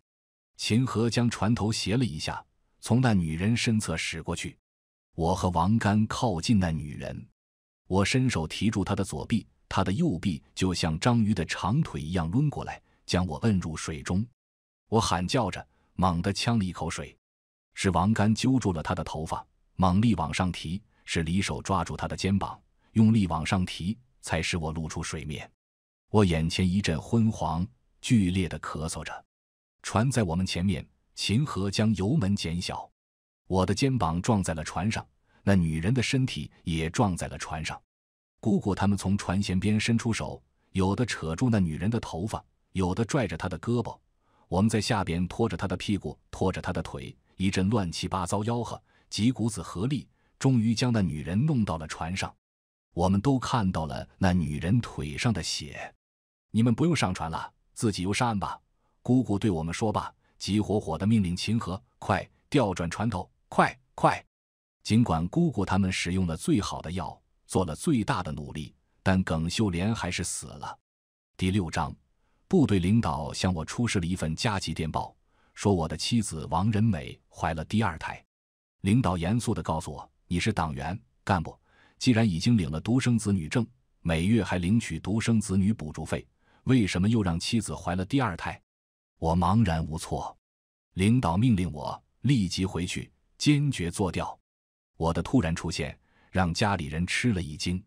秦河将船头斜了一下，从那女人身侧驶过去。我和王干靠近那女人，我伸手提住她的左臂，她的右臂就像章鱼的长腿一样抡过来，将我摁入水中。我喊叫着，猛地呛了一口水。是王干揪住了她的头发，猛力往上提；是李手抓住她的肩膀，用力往上提，才使我露出水面。我眼前一阵昏黄，剧烈的咳嗽着。船在我们前面，秦河将油门减小。我的肩膀撞在了船上，那女人的身体也撞在了船上。姑姑他们从船舷边伸出手，有的扯住那女人的头发，有的拽着她的胳膊。我们在下边拖着她的屁股，拖着她的腿，一阵乱七八糟吆喝，几股子合力，终于将那女人弄到了船上。我们都看到了那女人腿上的血。你们不用上船了，自己游上岸吧。姑姑对我们说罢，急火火的命令秦和快调转船头。快快！尽管姑姑他们使用了最好的药，做了最大的努力，但耿秀莲还是死了。第六章，部队领导向我出示了一份加急电报，说我的妻子王仁美怀了第二胎。领导严肃的告诉我：“你是党员干部，既然已经领了独生子女证，每月还领取独生子女补助费，为什么又让妻子怀了第二胎？”我茫然无措。领导命令我立即回去。坚决做掉！我的突然出现让家里人吃了一惊。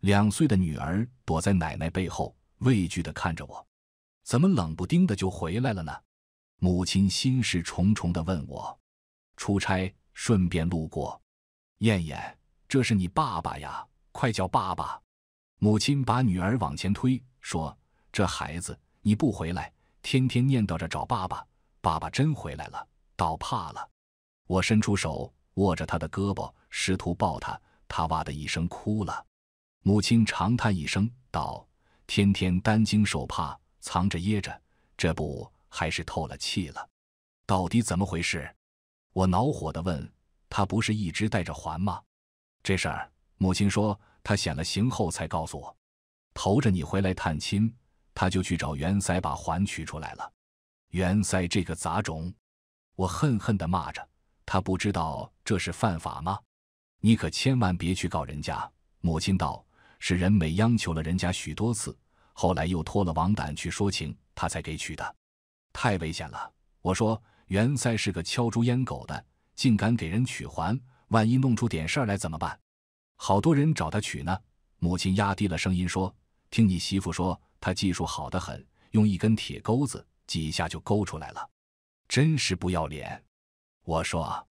两岁的女儿躲在奶奶背后，畏惧的看着我，怎么冷不丁的就回来了呢？母亲心事重重的问我：“出差顺便路过，燕燕，这是你爸爸呀，快叫爸爸！”母亲把女儿往前推，说：“这孩子，你不回来，天天念叨着找爸爸，爸爸真回来了，倒怕了。”我伸出手，握着他的胳膊，试图抱他，他哇的一声哭了。母亲长叹一声，道：“天天担惊受怕，藏着掖着，这不还是透了气了？到底怎么回事？”我恼火的问：“他不是一直戴着环吗？”这事儿，母亲说他显了形后才告诉我。投着你回来探亲，他就去找袁腮把环取出来了。袁腮这个杂种！我恨恨地骂着。他不知道这是犯法吗？你可千万别去告人家。母亲道：“是人美央求了人家许多次，后来又托了王胆去说情，他才给取的。太危险了！”我说：“袁塞是个敲猪烟狗的，竟敢给人取环，万一弄出点事儿来怎么办？”好多人找他取呢。母亲压低了声音说：“听你媳妇说，他技术好得很，用一根铁钩子几下就勾出来了，真是不要脸。”我说啊，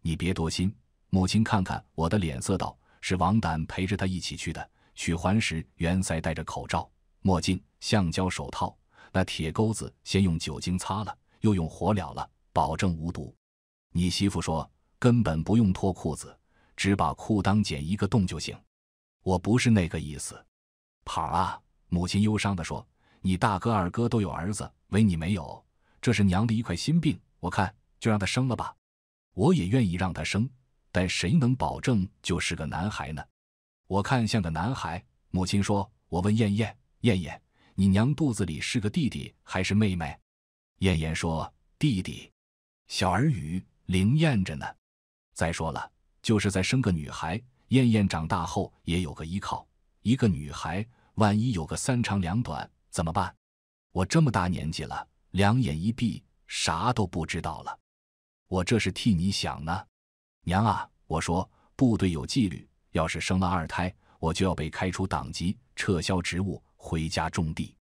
你别多心。母亲看看我的脸色，道：“是王胆陪着他一起去的。取环时，袁腮戴着口罩、墨镜、橡胶手套。那铁钩子先用酒精擦了，又用火燎了，保证无毒。你媳妇说，根本不用脱裤子，只把裤裆剪一个洞就行。我不是那个意思。”跑啊！母亲忧伤的说：“你大哥、二哥都有儿子，唯你没有，这是娘的一块心病。我看。”就让他生了吧，我也愿意让他生，但谁能保证就是个男孩呢？我看像个男孩。母亲说：“我问燕燕，燕燕，你娘肚子里是个弟弟还是妹妹？”燕燕说：“弟弟。”小儿语灵验着呢。再说了，就是再生个女孩，燕燕长大后也有个依靠。一个女孩，万一有个三长两短怎么办？我这么大年纪了，两眼一闭，啥都不知道了。我这是替你想呢，娘啊！我说部队有纪律，要是生了二胎，我就要被开除党籍、撤销职务、回家种地。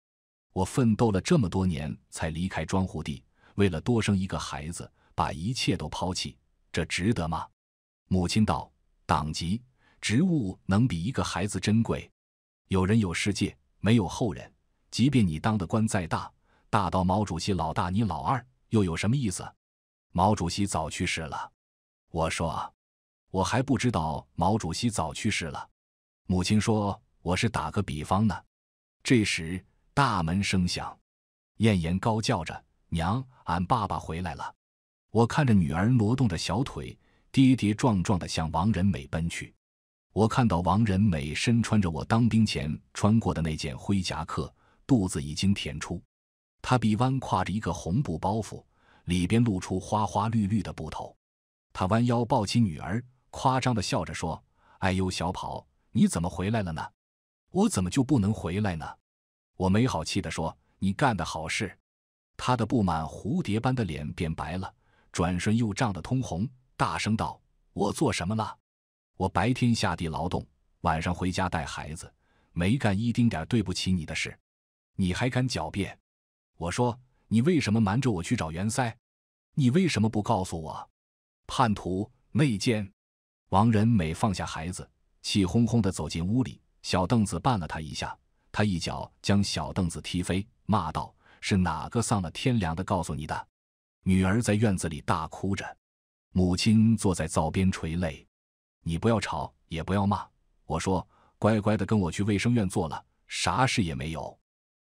我奋斗了这么多年才离开庄户地，为了多生一个孩子，把一切都抛弃，这值得吗？母亲道：“党籍、职务能比一个孩子珍贵？有人有世界，没有后人，即便你当的官再大，大到毛主席老大，你老二又有什么意思？”毛主席早去世了，我说，我还不知道毛主席早去世了。母亲说，我是打个比方呢。这时大门声响，艳艳高叫着：“娘，俺爸爸回来了！”我看着女儿挪动着小腿，跌跌撞撞的向王仁美奔去。我看到王仁美身穿着我当兵前穿过的那件灰夹克，肚子已经填出，他臂弯挎着一个红布包袱。里边露出花花绿绿的布头，他弯腰抱起女儿，夸张的笑着说：“哎呦，小跑，你怎么回来了呢？我怎么就不能回来呢？”我没好气的说：“你干的好事！”他的布满，蝴蝶般的脸变白了，转瞬又涨得通红，大声道：“我做什么了？我白天下地劳动，晚上回家带孩子，没干一丁点对不起你的事，你还敢狡辩？”我说。你为什么瞒着我去找袁塞？你为什么不告诉我？叛徒、内奸！王仁美放下孩子，气哄哄地走进屋里。小凳子绊了他一下，他一脚将小凳子踢飞，骂道：“是哪个丧了天良的告诉你的？”女儿在院子里大哭着，母亲坐在灶边垂泪。你不要吵，也不要骂，我说乖乖的跟我去卫生院做了，啥事也没有。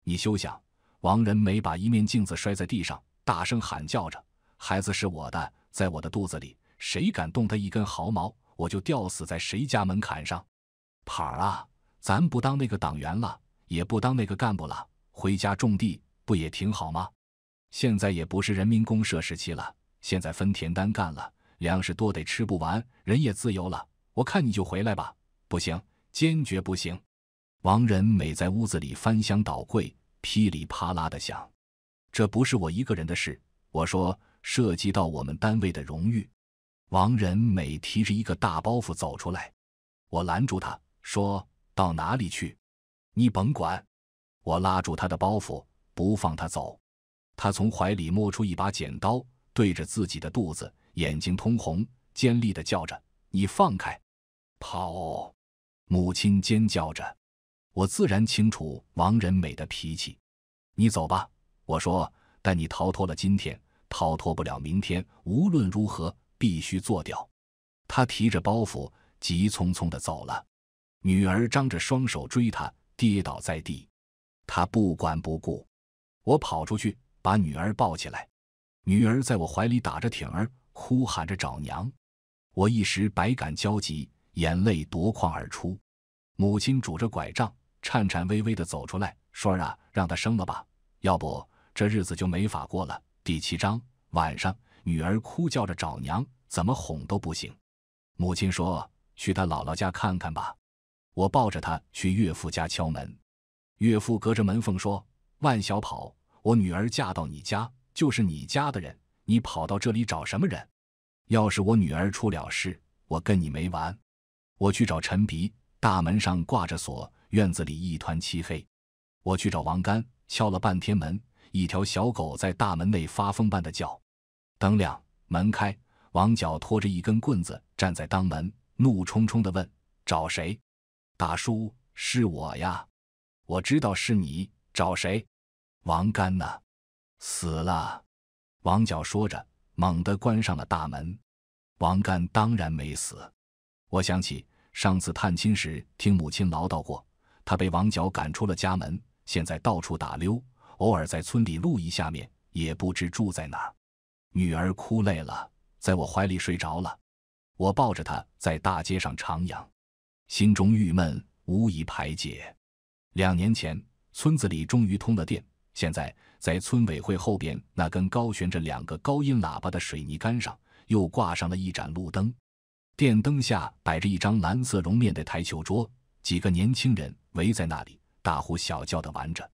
你休想！王仁美把一面镜子摔在地上，大声喊叫着：“孩子是我的，在我的肚子里，谁敢动他一根毫毛，我就吊死在谁家门槛上！”“跑儿啊，咱不当那个党员了，也不当那个干部了，回家种地不也挺好吗？现在也不是人民公社时期了，现在分田单干了，粮食多得吃不完，人也自由了。我看你就回来吧，不行，坚决不行！”王仁美在屋子里翻箱倒柜。噼里啪啦的响，这不是我一个人的事。我说，涉及到我们单位的荣誉。王仁美提着一个大包袱走出来，我拦住他，说到哪里去？你甭管。我拉住他的包袱，不放他走。他从怀里摸出一把剪刀，对着自己的肚子，眼睛通红，尖利的叫着：“你放开，跑！”母亲尖叫着。我自然清楚王仁美的脾气，你走吧。我说，但你逃脱了今天，逃脱不了明天。无论如何，必须做掉。他提着包袱，急匆匆地走了。女儿张着双手追他，跌倒在地。他不管不顾。我跑出去，把女儿抱起来。女儿在我怀里打着挺儿，哭喊着找娘。我一时百感交集，眼泪夺眶而出。母亲拄着拐杖。颤颤巍巍地走出来，说：“啊，让他生了吧，要不这日子就没法过了。”第七章晚上，女儿哭叫着找娘，怎么哄都不行。母亲说：“去她姥姥家看看吧。”我抱着她去岳父家敲门，岳父隔着门缝说：“万小跑，我女儿嫁到你家就是你家的人，你跑到这里找什么人？要是我女儿出了事，我跟你没完。”我去找陈鼻，大门上挂着锁。院子里一团漆黑，我去找王干，敲了半天门，一条小狗在大门内发疯般的叫。灯亮，门开，王角拖着一根棍子站在当门，怒冲冲的问：“找谁？”“大叔，是我呀。”“我知道是你。”“找谁？”“王干呢？”“死了。”王角说着，猛地关上了大门。王干当然没死，我想起上次探亲时听母亲唠叨过。他被王角赶出了家门，现在到处打溜，偶尔在村里露一下面，也不知住在哪。女儿哭累了，在我怀里睡着了，我抱着她在大街上徜徉，心中郁闷无以排解。两年前，村子里终于通了电，现在在村委会后边那根高悬着两个高音喇叭的水泥杆上，又挂上了一盏路灯。电灯下摆着一张蓝色绒面的台球桌。几个年轻人围在那里大呼小叫的玩着，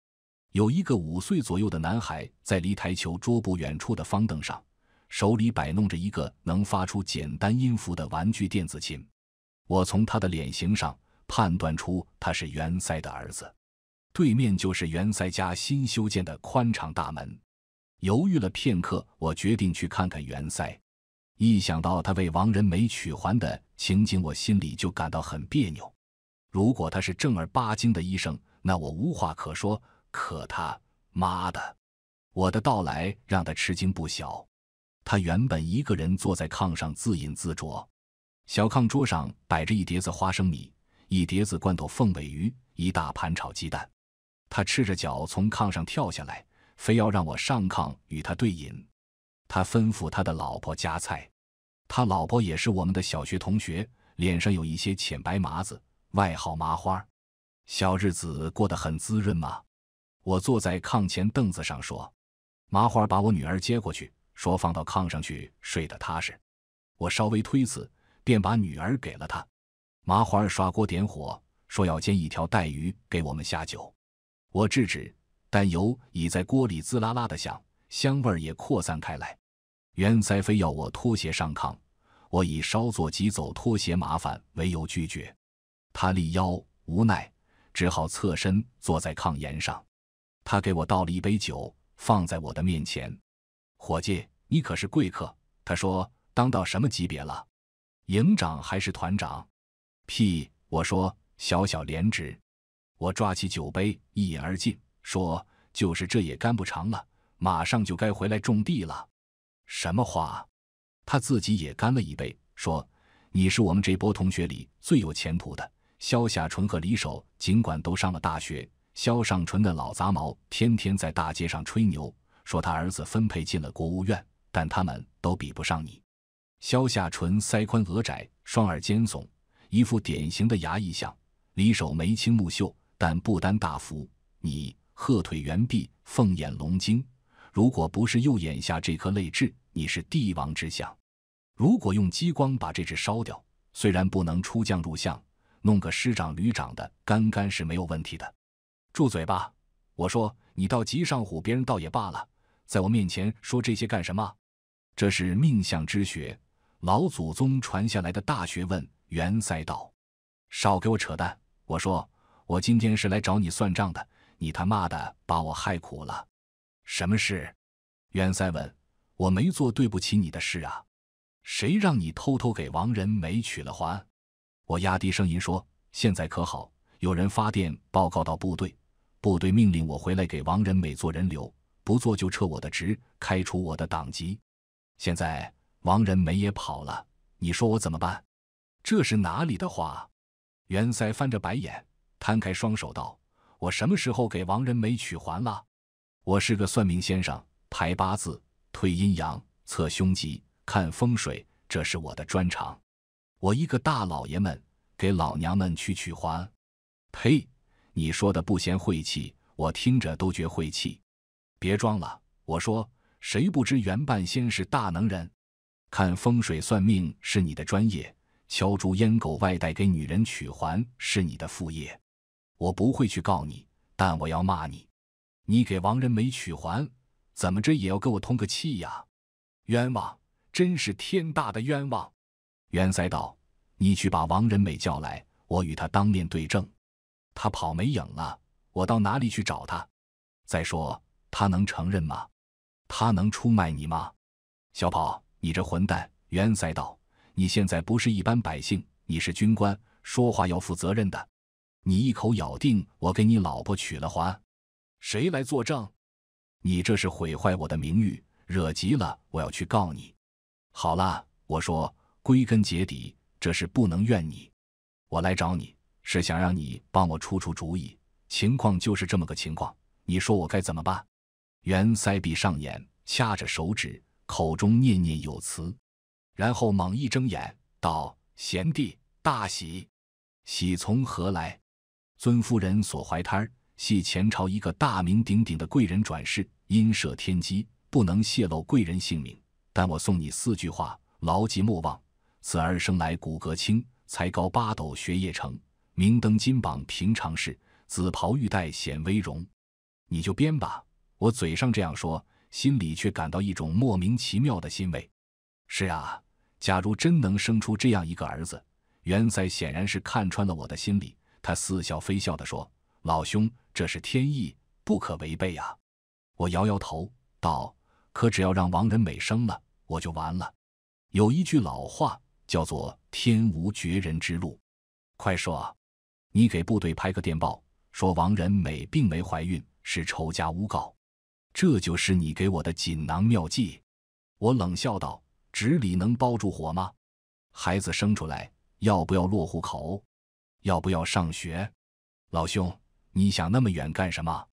有一个五岁左右的男孩在离台球桌不远处的方凳上，手里摆弄着一个能发出简单音符的玩具电子琴。我从他的脸型上判断出他是袁塞的儿子。对面就是袁塞家新修建的宽敞大门。犹豫了片刻，我决定去看看袁塞。一想到他为王仁美取环的情景，我心里就感到很别扭。如果他是正儿八经的医生，那我无话可说。可他妈的，我的到来让他吃惊不小。他原本一个人坐在炕上自饮自酌，小炕桌上摆着一碟子花生米、一碟子罐头凤尾鱼、一大盘炒鸡蛋。他赤着脚从炕上跳下来，非要让我上炕与他对饮。他吩咐他的老婆夹菜，他老婆也是我们的小学同学，脸上有一些浅白麻子。外号麻花，小日子过得很滋润吗？我坐在炕前凳子上说：“麻花，把我女儿接过去，说放到炕上去睡得踏实。”我稍微推辞，便把女儿给了他。麻花刷锅点火，说要煎一条带鱼给我们下酒。我制止，但油已在锅里滋啦啦的响，香味也扩散开来。袁腮非要我脱鞋上炕，我以稍作即走脱鞋麻烦为由拒绝。他立腰无奈，只好侧身坐在炕沿上。他给我倒了一杯酒，放在我的面前。伙计，你可是贵客。他说：“当到什么级别了？营长还是团长？”屁！我说：“小小连职。”我抓起酒杯一饮而尽，说：“就是这也干不长了，马上就该回来种地了。”什么话？他自己也干了一杯，说：“你是我们这波同学里最有前途的。”萧夏纯和李守尽管都上了大学，萧尚纯的老杂毛天天在大街上吹牛，说他儿子分配进了国务院，但他们都比不上你。萧夏纯腮宽额窄，双耳尖耸，一副典型的衙役相。李守眉清目秀，但不丹大福。你鹤腿圆臂，凤眼龙睛，如果不是右眼下这颗泪痣，你是帝王之相。如果用激光把这只烧掉，虽然不能出将入相。弄个师长、旅长的干干是没有问题的。住嘴吧！我说，你到集上唬别人倒也罢了，在我面前说这些干什么？这是命相之学，老祖宗传下来的大学问。袁塞道：“少给我扯淡！”我说：“我今天是来找你算账的，你他妈的把我害苦了。”什么事？袁塞问：“我没做对不起你的事啊，谁让你偷偷给王仁美取了环？”我压低声音说：“现在可好，有人发电报告到部队，部队命令我回来给王仁美做人流，不做就撤我的职，开除我的党籍。现在王仁美也跑了，你说我怎么办？这是哪里的话？”袁腮翻着白眼，摊开双手道：“我什么时候给王仁美取环了？我是个算命先生，排八字、推阴阳、测凶吉、看风水，这是我的专长。”我一个大老爷们，给老娘们去取环，呸！你说的不嫌晦气，我听着都觉晦气。别装了，我说谁不知袁半仙是大能人，看风水算命是你的专业，敲竹烟狗外带给女人取环是你的副业。我不会去告你，但我要骂你。你给王仁美取环，怎么着也要跟我通个气呀！冤枉，真是天大的冤枉！袁塞道：“你去把王仁美叫来，我与他当面对证。他跑没影了，我到哪里去找他？再说他能承认吗？他能出卖你吗？小跑，你这混蛋！”袁塞道：“你现在不是一般百姓，你是军官，说话要负责任的。你一口咬定我给你老婆取了环，谁来作证？你这是毁坏我的名誉，惹急了我要去告你。好了，我说。”归根结底，这事不能怨你。我来找你是想让你帮我出出主意。情况就是这么个情况，你说我该怎么办？袁塞闭上眼，掐着手指，口中念念有词，然后猛一睁眼，道：“贤弟大喜，喜从何来？尊夫人所怀胎，系前朝一个大名鼎鼎的贵人转世，因涉天机，不能泄露贵人性命。但我送你四句话，牢记莫忘。”此儿生来骨骼清，才高八斗学业成，明登金榜平常事，紫袍玉带显威荣。你就编吧。我嘴上这样说，心里却感到一种莫名其妙的欣慰。是啊，假如真能生出这样一个儿子，元腮显然是看穿了我的心理。他似笑非笑地说：“老兄，这是天意，不可违背啊。”我摇摇头道：“可只要让王仁美生了，我就完了。”有一句老话。叫做“天无绝人之路”，快说，你给部队拍个电报，说王仁美并没怀孕，是仇家诬告。这就是你给我的锦囊妙计。我冷笑道：“纸里能包住火吗？孩子生出来，要不要落户口？要不要上学？老兄，你想那么远干什么？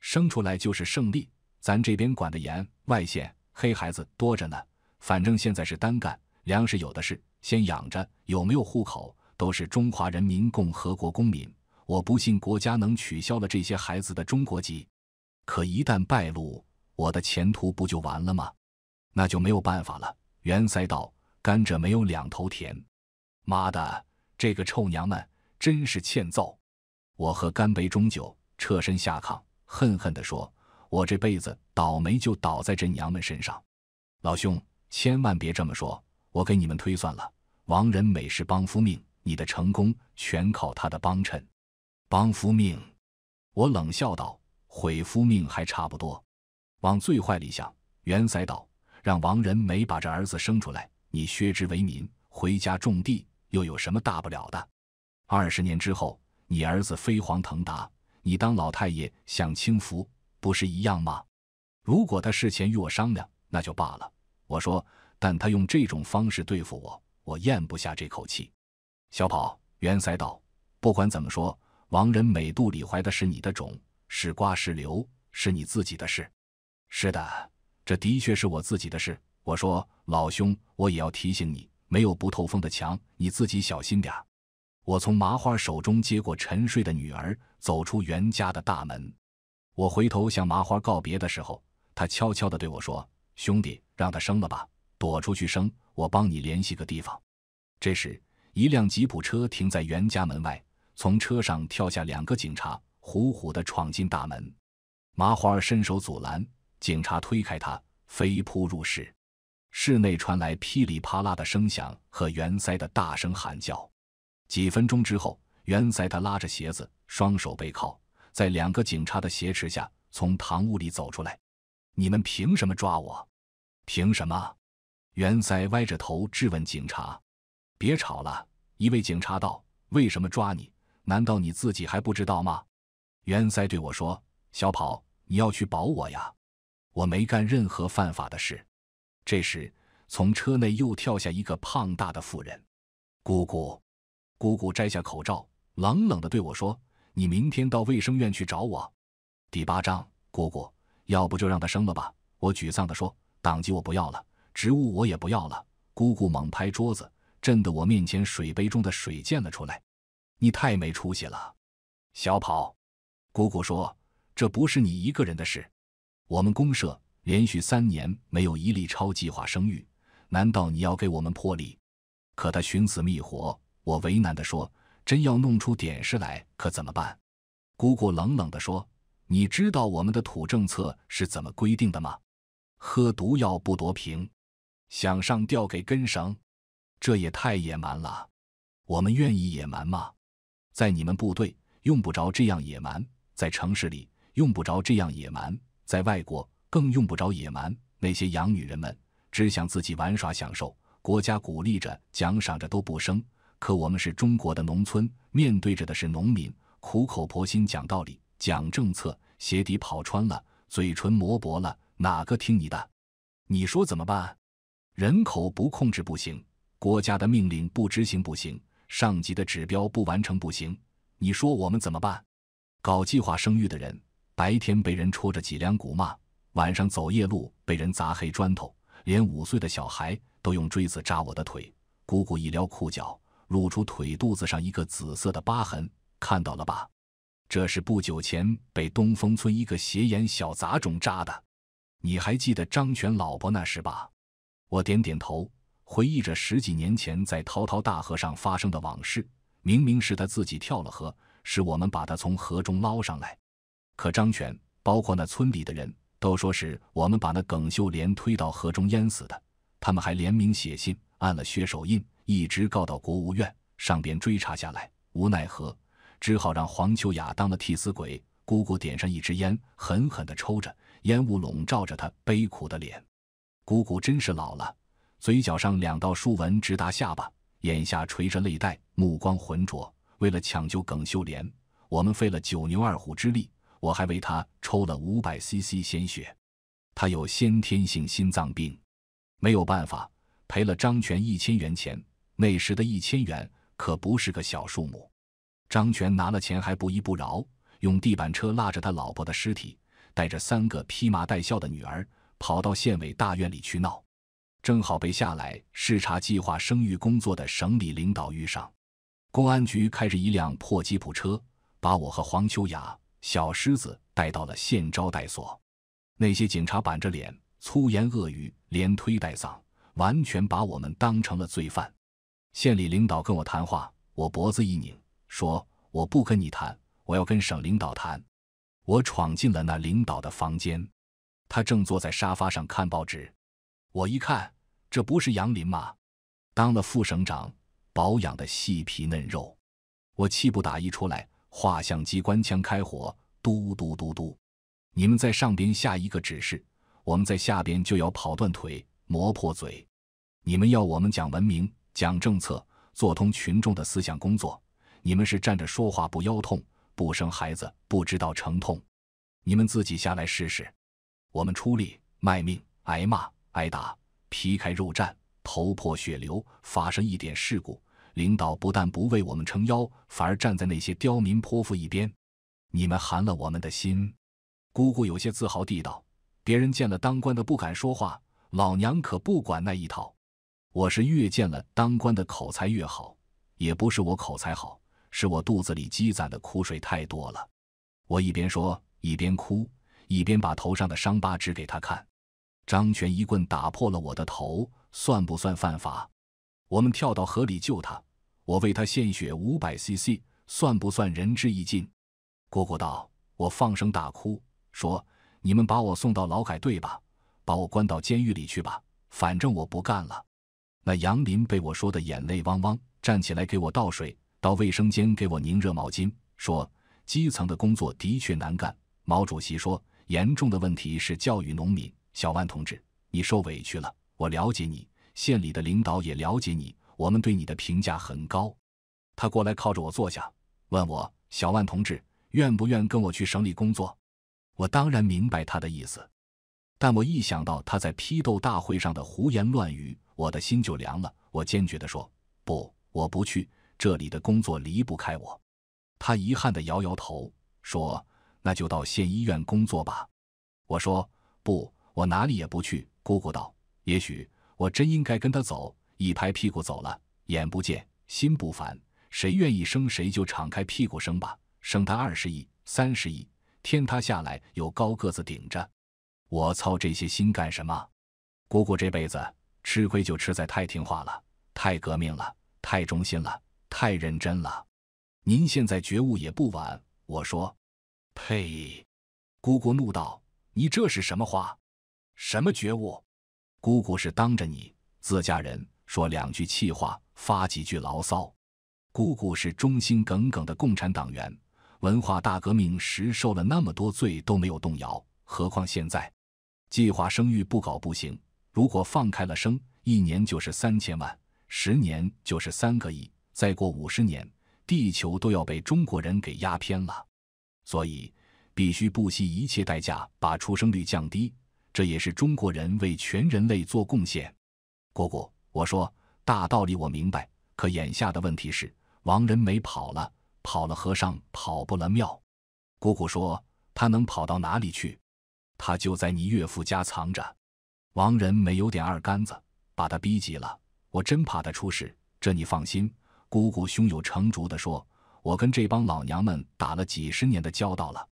生出来就是胜利。咱这边管得严，外线黑孩子多着呢。反正现在是单干。”粮食有的是，先养着。有没有户口，都是中华人民共和国公民。我不信国家能取消了这些孩子的中国籍。可一旦败露，我的前途不就完了吗？那就没有办法了。袁塞道：“甘蔗没有两头甜。”妈的，这个臭娘们真是欠揍！我喝干杯中酒，侧身下炕，恨恨地说：“我这辈子倒霉就倒在这娘们身上。”老兄，千万别这么说。我给你们推算了，王仁美是帮夫命，你的成功全靠他的帮衬。帮夫命，我冷笑道：“毁夫命还差不多。”往最坏里想，袁腮道：“让王仁美把这儿子生出来，你削职为民，回家种地，又有什么大不了的？二十年之后，你儿子飞黄腾达，你当老太爷享清福，不是一样吗？”如果他事前与我商量，那就罢了。我说。但他用这种方式对付我，我咽不下这口气。小跑，袁塞道：“不管怎么说，王仁美肚里怀的是你的种，是瓜是瘤，是你自己的事。”“是的，这的确是我自己的事。”我说：“老兄，我也要提醒你，没有不透风的墙，你自己小心点我从麻花手中接过沉睡的女儿，走出袁家的大门。我回头向麻花告别的时候，他悄悄地对我说：“兄弟，让他生了吧。”躲出去生，我帮你联系个地方。这时，一辆吉普车停在袁家门外，从车上跳下两个警察，虎虎的闯进大门。麻花儿伸手阻拦，警察推开他，飞扑入室。室内传来噼里啪啦的声响和袁腮的大声喊叫。几分钟之后，袁腮他拉着鞋子，双手背靠，在两个警察的挟持下，从堂屋里走出来。你们凭什么抓我？凭什么？袁腮歪着头质问警察：“别吵了！”一位警察道：“为什么抓你？难道你自己还不知道吗？”袁腮对我说：“小跑，你要去保我呀！我没干任何犯法的事。”这时，从车内又跳下一个胖大的妇人，“姑姑，姑姑摘下口罩，冷冷的对我说：‘你明天到卫生院去找我。’”第八章，姑姑，要不就让他生了吧？我沮丧的说：“党籍我不要了。”植物我也不要了，姑姑猛拍桌子，震得我面前水杯中的水溅了出来。你太没出息了，小跑。姑姑说：“这不是你一个人的事，我们公社连续三年没有一例超计划生育，难道你要给我们破例？”可他寻死觅活，我为难地说：“真要弄出点事来，可怎么办？”姑姑冷冷地说：“你知道我们的土政策是怎么规定的吗？喝毒药不夺瓶。”想上吊给根绳，这也太野蛮了。我们愿意野蛮吗？在你们部队用不着这样野蛮，在城市里用不着这样野蛮，在外国更用不着野蛮。那些洋女人们只想自己玩耍享受，国家鼓励着、奖赏着都不生。可我们是中国的农村，面对着的是农民，苦口婆心讲道理、讲政策，鞋底跑穿了，嘴唇磨薄了，哪个听你的？你说怎么办？人口不控制不行，国家的命令不执行不行，上级的指标不完成不行。你说我们怎么办？搞计划生育的人，白天被人戳着脊梁骨骂，晚上走夜路被人砸黑砖头，连五岁的小孩都用锥子扎我的腿。姑姑一撩裤脚，露出腿肚子上一个紫色的疤痕，看到了吧？这是不久前被东风村一个斜眼小杂种扎的。你还记得张全老婆那时吧？我点点头，回忆着十几年前在滔滔大河上发生的往事。明明是他自己跳了河，是我们把他从河中捞上来。可张全，包括那村里的人，都说是我们把那耿秀莲推到河中淹死的。他们还联名写信，按了血手印，一直告到国务院上边追查下来。无奈何，只好让黄秋雅当了替死鬼。姑姑点上一支烟，狠狠地抽着，烟雾笼罩着她悲苦的脸。姑姑真是老了，嘴角上两道竖纹直达下巴，眼下垂着泪带，目光浑浊。为了抢救耿秀莲，我们费了九牛二虎之力，我还为她抽了五百 CC 鲜血。她有先天性心脏病，没有办法，赔了张全一千元钱。那时的一千元可不是个小数目。张全拿了钱还不依不饶，用地板车拉着他老婆的尸体，带着三个披麻戴孝的女儿。跑到县委大院里去闹，正好被下来视察计划生育工作的省里领导遇上。公安局开着一辆破吉普车，把我和黄秋雅、小狮子带到了县招待所。那些警察板着脸，粗言恶语，连推带搡，完全把我们当成了罪犯。县里领导跟我谈话，我脖子一拧，说：“我不跟你谈，我要跟省领导谈。”我闯进了那领导的房间。他正坐在沙发上看报纸，我一看，这不是杨林吗？当了副省长，保养的细皮嫩肉，我气不打一出来，画像机关枪开火，嘟嘟嘟嘟，你们在上边下一个指示，我们在下边就要跑断腿，磨破嘴。你们要我们讲文明，讲政策，做通群众的思想工作，你们是站着说话不腰痛，不生孩子不知道疼痛，你们自己下来试试。我们出力卖命，挨骂挨打，皮开肉绽，头破血流，发生一点事故，领导不但不为我们撑腰，反而站在那些刁民泼妇一边。你们寒了我们的心。姑姑有些自豪地道：“别人见了当官的不敢说话，老娘可不管那一套。我是越见了当官的口才越好，也不是我口才好，是我肚子里积攒的苦水太多了。”我一边说一边哭。一边把头上的伤疤指给他看，张全一棍打破了我的头，算不算犯法？我们跳到河里救他，我为他献血五百 cc，算不算仁至义尽？蝈蝈道，我放声大哭，说：“你们把我送到劳改队吧，把我关到监狱里去吧，反正我不干了。”那杨林被我说的眼泪汪汪，站起来给我倒水，到卫生间给我拧热毛巾，说：“基层的工作的确难干。”毛主席说。严重的问题是教育农民。小万同志，你受委屈了，我了解你，县里的领导也了解你，我们对你的评价很高。他过来靠着我坐下，问我：“小万同志，愿不愿跟我去省里工作？”我当然明白他的意思，但我一想到他在批斗大会上的胡言乱语，我的心就凉了。我坚决地说：“不，我不去。这里的工作离不开我。”他遗憾地摇摇头，说。那就到县医院工作吧，我说不，我哪里也不去。姑姑道：“也许我真应该跟他走，一拍屁股走了，眼不见心不烦。谁愿意生谁就敞开屁股生吧，生他二十亿、三十亿，天塌下来有高个子顶着。我操这些心干什么？姑姑这辈子吃亏就吃在太听话了，太革命了，太忠心了，太认真了。您现在觉悟也不晚。”我说。呸！姑姑怒道：“你这是什么话？什么觉悟？姑姑是当着你自家人说两句气话，发几句牢骚。姑姑是忠心耿耿的共产党员，文化大革命时受了那么多罪都没有动摇，何况现在？计划生育不搞不行。如果放开了生，一年就是三千万，十年就是三个亿，再过五十年，地球都要被中国人给压偏了。”所以，必须不惜一切代价把出生率降低。这也是中国人为全人类做贡献。姑姑，我说大道理我明白，可眼下的问题是，王仁没跑了，跑了和尚跑不了庙。姑姑说：“他能跑到哪里去？他就在你岳父家藏着。”王仁没有点二杆子，把他逼急了，我真怕他出事。这你放心，姑姑胸有成竹地说。我跟这帮老娘们打了几十年的交道了，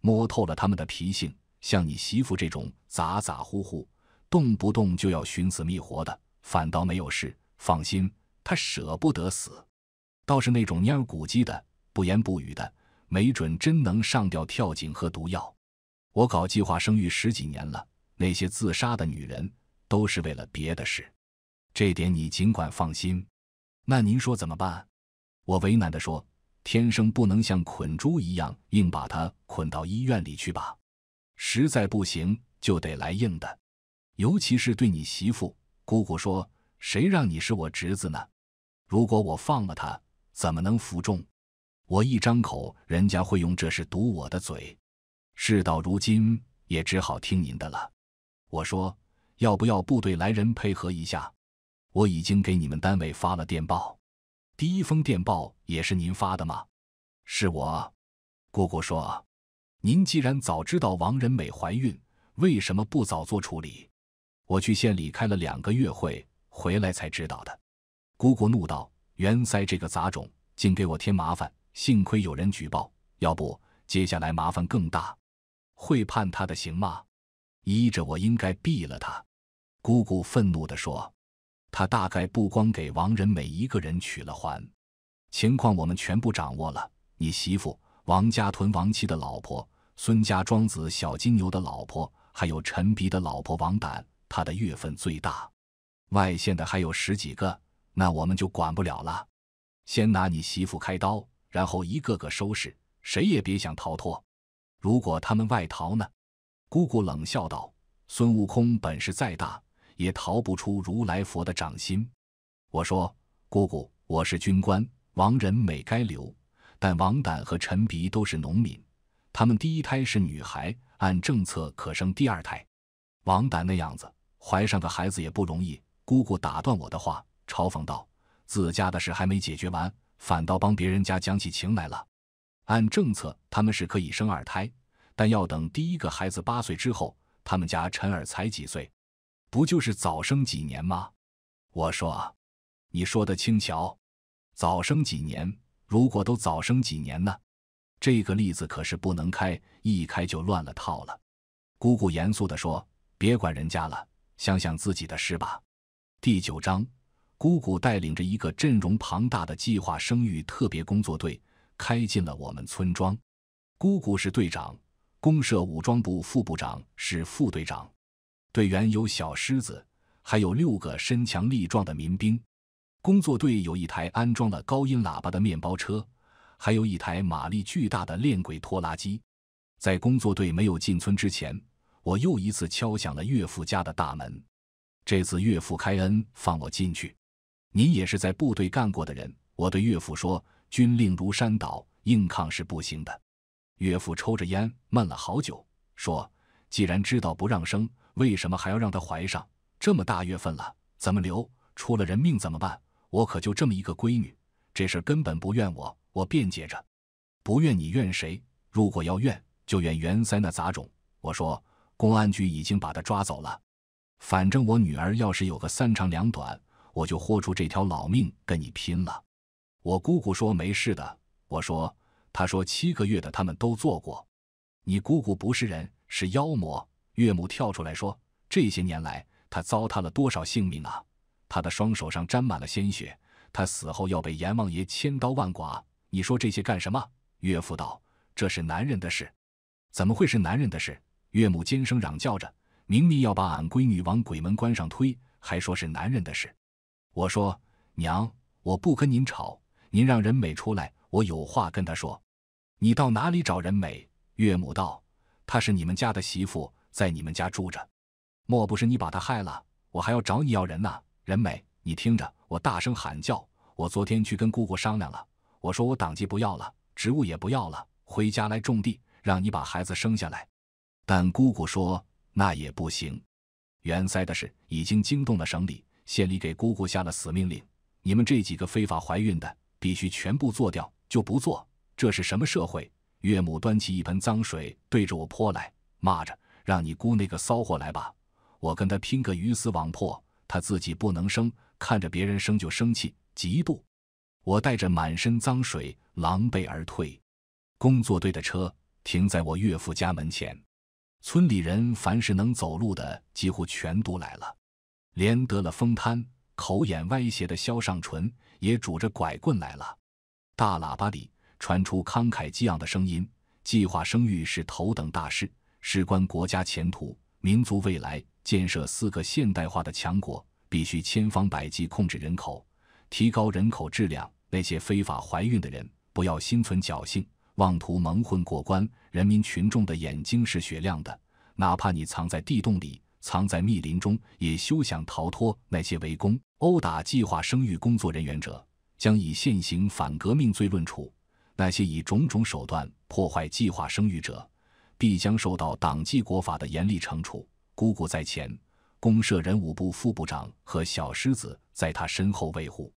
摸透了他们的脾性。像你媳妇这种咋咋呼呼、动不动就要寻死觅活的，反倒没有事，放心，她舍不得死。倒是那种蔫儿古鸡的、不言不语的，没准真能上吊、跳井和毒药。我搞计划生育十几年了，那些自杀的女人都是为了别的事，这点你尽管放心。那您说怎么办？我为难地说。天生不能像捆猪一样硬把他捆到医院里去吧，实在不行就得来硬的，尤其是对你媳妇姑姑说，谁让你是我侄子呢？如果我放了他，怎么能服众？我一张口，人家会用这事堵我的嘴。事到如今，也只好听您的了。我说，要不要部队来人配合一下？我已经给你们单位发了电报。第一封电报也是您发的吗？是我。姑姑说：“您既然早知道王仁美怀孕，为什么不早做处理？”我去县里开了两个月会，回来才知道的。姑姑怒道：“袁腮这个杂种，竟给我添麻烦！幸亏有人举报，要不接下来麻烦更大。会判他的刑吗？依着我，应该毙了他。”姑姑愤怒地说。他大概不光给王仁美一个人取了环，情况我们全部掌握了。你媳妇王家屯王七的老婆，孙家庄子小金牛的老婆，还有陈鼻的老婆王胆，他的月份最大。外县的还有十几个，那我们就管不了了。先拿你媳妇开刀，然后一个个收拾，谁也别想逃脱。如果他们外逃呢？姑姑冷笑道：“孙悟空本事再大。”也逃不出如来佛的掌心。我说：“姑姑，我是军官，亡人美该留。但王胆和陈鼻都是农民，他们第一胎是女孩，按政策可生第二胎。王胆那样子，怀上个孩子也不容易。”姑姑打断我的话，嘲讽道：“自家的事还没解决完，反倒帮别人家讲起情来了。按政策，他们是可以生二胎，但要等第一个孩子八岁之后。他们家陈儿才几岁？”不就是早生几年吗？我说，你说的轻巧，早生几年？如果都早生几年呢？这个例子可是不能开，一开就乱了套了。姑姑严肃的说：“别管人家了，想想自己的事吧。”第九章，姑姑带领着一个阵容庞大的计划生育特别工作队，开进了我们村庄。姑姑是队长，公社武装部副部长是副队长。队员有小狮子，还有六个身强力壮的民兵。工作队有一台安装了高音喇叭的面包车，还有一台马力巨大的链轨拖拉机。在工作队没有进村之前，我又一次敲响了岳父家的大门。这次岳父开恩放我进去。您也是在部队干过的人，我对岳父说：“军令如山倒，硬抗是不行的。”岳父抽着烟，闷了好久，说：“既然知道不让生。”为什么还要让她怀上？这么大月份了，怎么留？出了人命怎么办？我可就这么一个闺女，这事根本不怨我。我辩解着，不怨你怨谁？如果要怨，就怨袁三那杂种。我说公安局已经把他抓走了。反正我女儿要是有个三长两短，我就豁出这条老命跟你拼了。我姑姑说没事的。我说，她说七个月的他们都做过。你姑姑不是人，是妖魔。岳母跳出来说：“这些年来，他糟蹋了多少性命啊！他的双手上沾满了鲜血，他死后要被阎王爷千刀万剐。你说这些干什么？”岳父道：“这是男人的事，怎么会是男人的事？”岳母尖声嚷叫着：“明明要把俺闺女往鬼门关上推，还说是男人的事！”我说：“娘，我不跟您吵，您让人美出来，我有话跟她说。你到哪里找人美？”岳母道：“她是你们家的媳妇。”在你们家住着，莫不是你把他害了？我还要找你要人呢。人美，你听着，我大声喊叫。我昨天去跟姑姑商量了，我说我党籍不要了，职务也不要了，回家来种地，让你把孩子生下来。但姑姑说那也不行。元塞的事已经惊动了省里、县里，给姑姑下了死命令：你们这几个非法怀孕的，必须全部做掉，就不做，这是什么社会？岳母端起一盆脏水对着我泼来，骂着。让你姑那个骚货来吧，我跟她拼个鱼死网破。她自己不能生，看着别人生就生气、嫉妒。我带着满身脏水，狼狈而退。工作队的车停在我岳父家门前，村里人凡是能走路的，几乎全都来了，连得了风瘫、口眼歪斜的肖尚淳也拄着拐棍来了。大喇叭里传出慷慨激昂的声音：“计划生育是头等大事。”事关国家前途、民族未来，建设四个现代化的强国，必须千方百计控制人口，提高人口质量。那些非法怀孕的人，不要心存侥幸，妄图蒙混过关。人民群众的眼睛是雪亮的，哪怕你藏在地洞里，藏在密林中，也休想逃脱那些围攻、殴打计划生育工作人员者，将以现行反革命罪论处。那些以种种手段破坏计划生育者。必将受到党纪国法的严厉惩处。姑姑在前，公社人武部副部长和小狮子在她身后维护。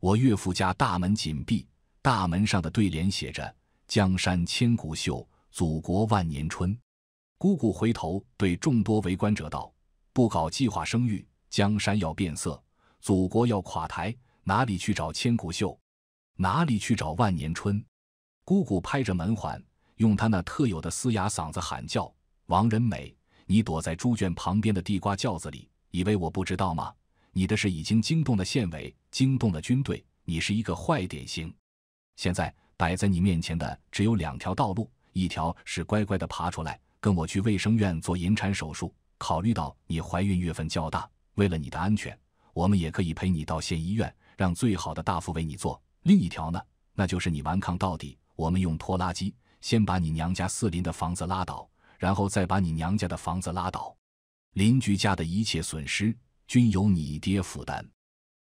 我岳父家大门紧闭，大门上的对联写着：“江山千古秀，祖国万年春。”姑姑回头对众多围观者道：“不搞计划生育，江山要变色，祖国要垮台，哪里去找千古秀？哪里去找万年春？”姑姑拍着门环。用他那特有的嘶哑嗓子喊叫：“王仁美，你躲在猪圈旁边的地瓜轿子里，以为我不知道吗？你的事已经惊动了县委，惊动了军队，你是一个坏典型。现在摆在你面前的只有两条道路：一条是乖乖地爬出来，跟我去卫生院做引产手术；考虑到你怀孕月份较大，为了你的安全，我们也可以陪你到县医院，让最好的大夫为你做。另一条呢，那就是你顽抗到底，我们用拖拉机。”先把你娘家四邻的房子拉倒，然后再把你娘家的房子拉倒，邻居家的一切损失均由你爹负担。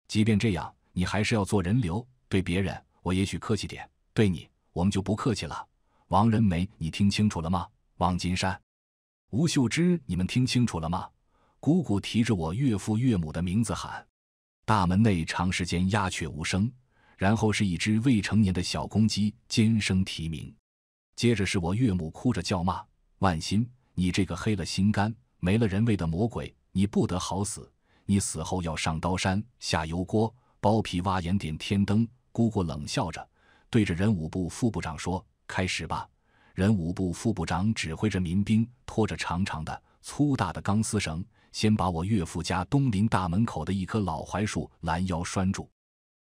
即便这样，你还是要做人流。对别人，我也许客气点；对你，我们就不客气了。王仁梅，你听清楚了吗？望金山，吴秀芝，你们听清楚了吗？姑姑提着我岳父岳母的名字喊，大门内长时间鸦雀无声，然后是一只未成年的小公鸡尖声啼鸣。接着是我岳母哭着叫骂：“万心，你这个黑了心肝、没了人味的魔鬼，你不得好死！你死后要上刀山、下油锅、剥皮、挖眼、点天灯。”姑姑冷笑着，对着人武部副部长说：“开始吧！”人武部副部长指挥着民兵，拖着长长的、粗大的钢丝绳，先把我岳父家东邻大门口的一棵老槐树拦腰拴住。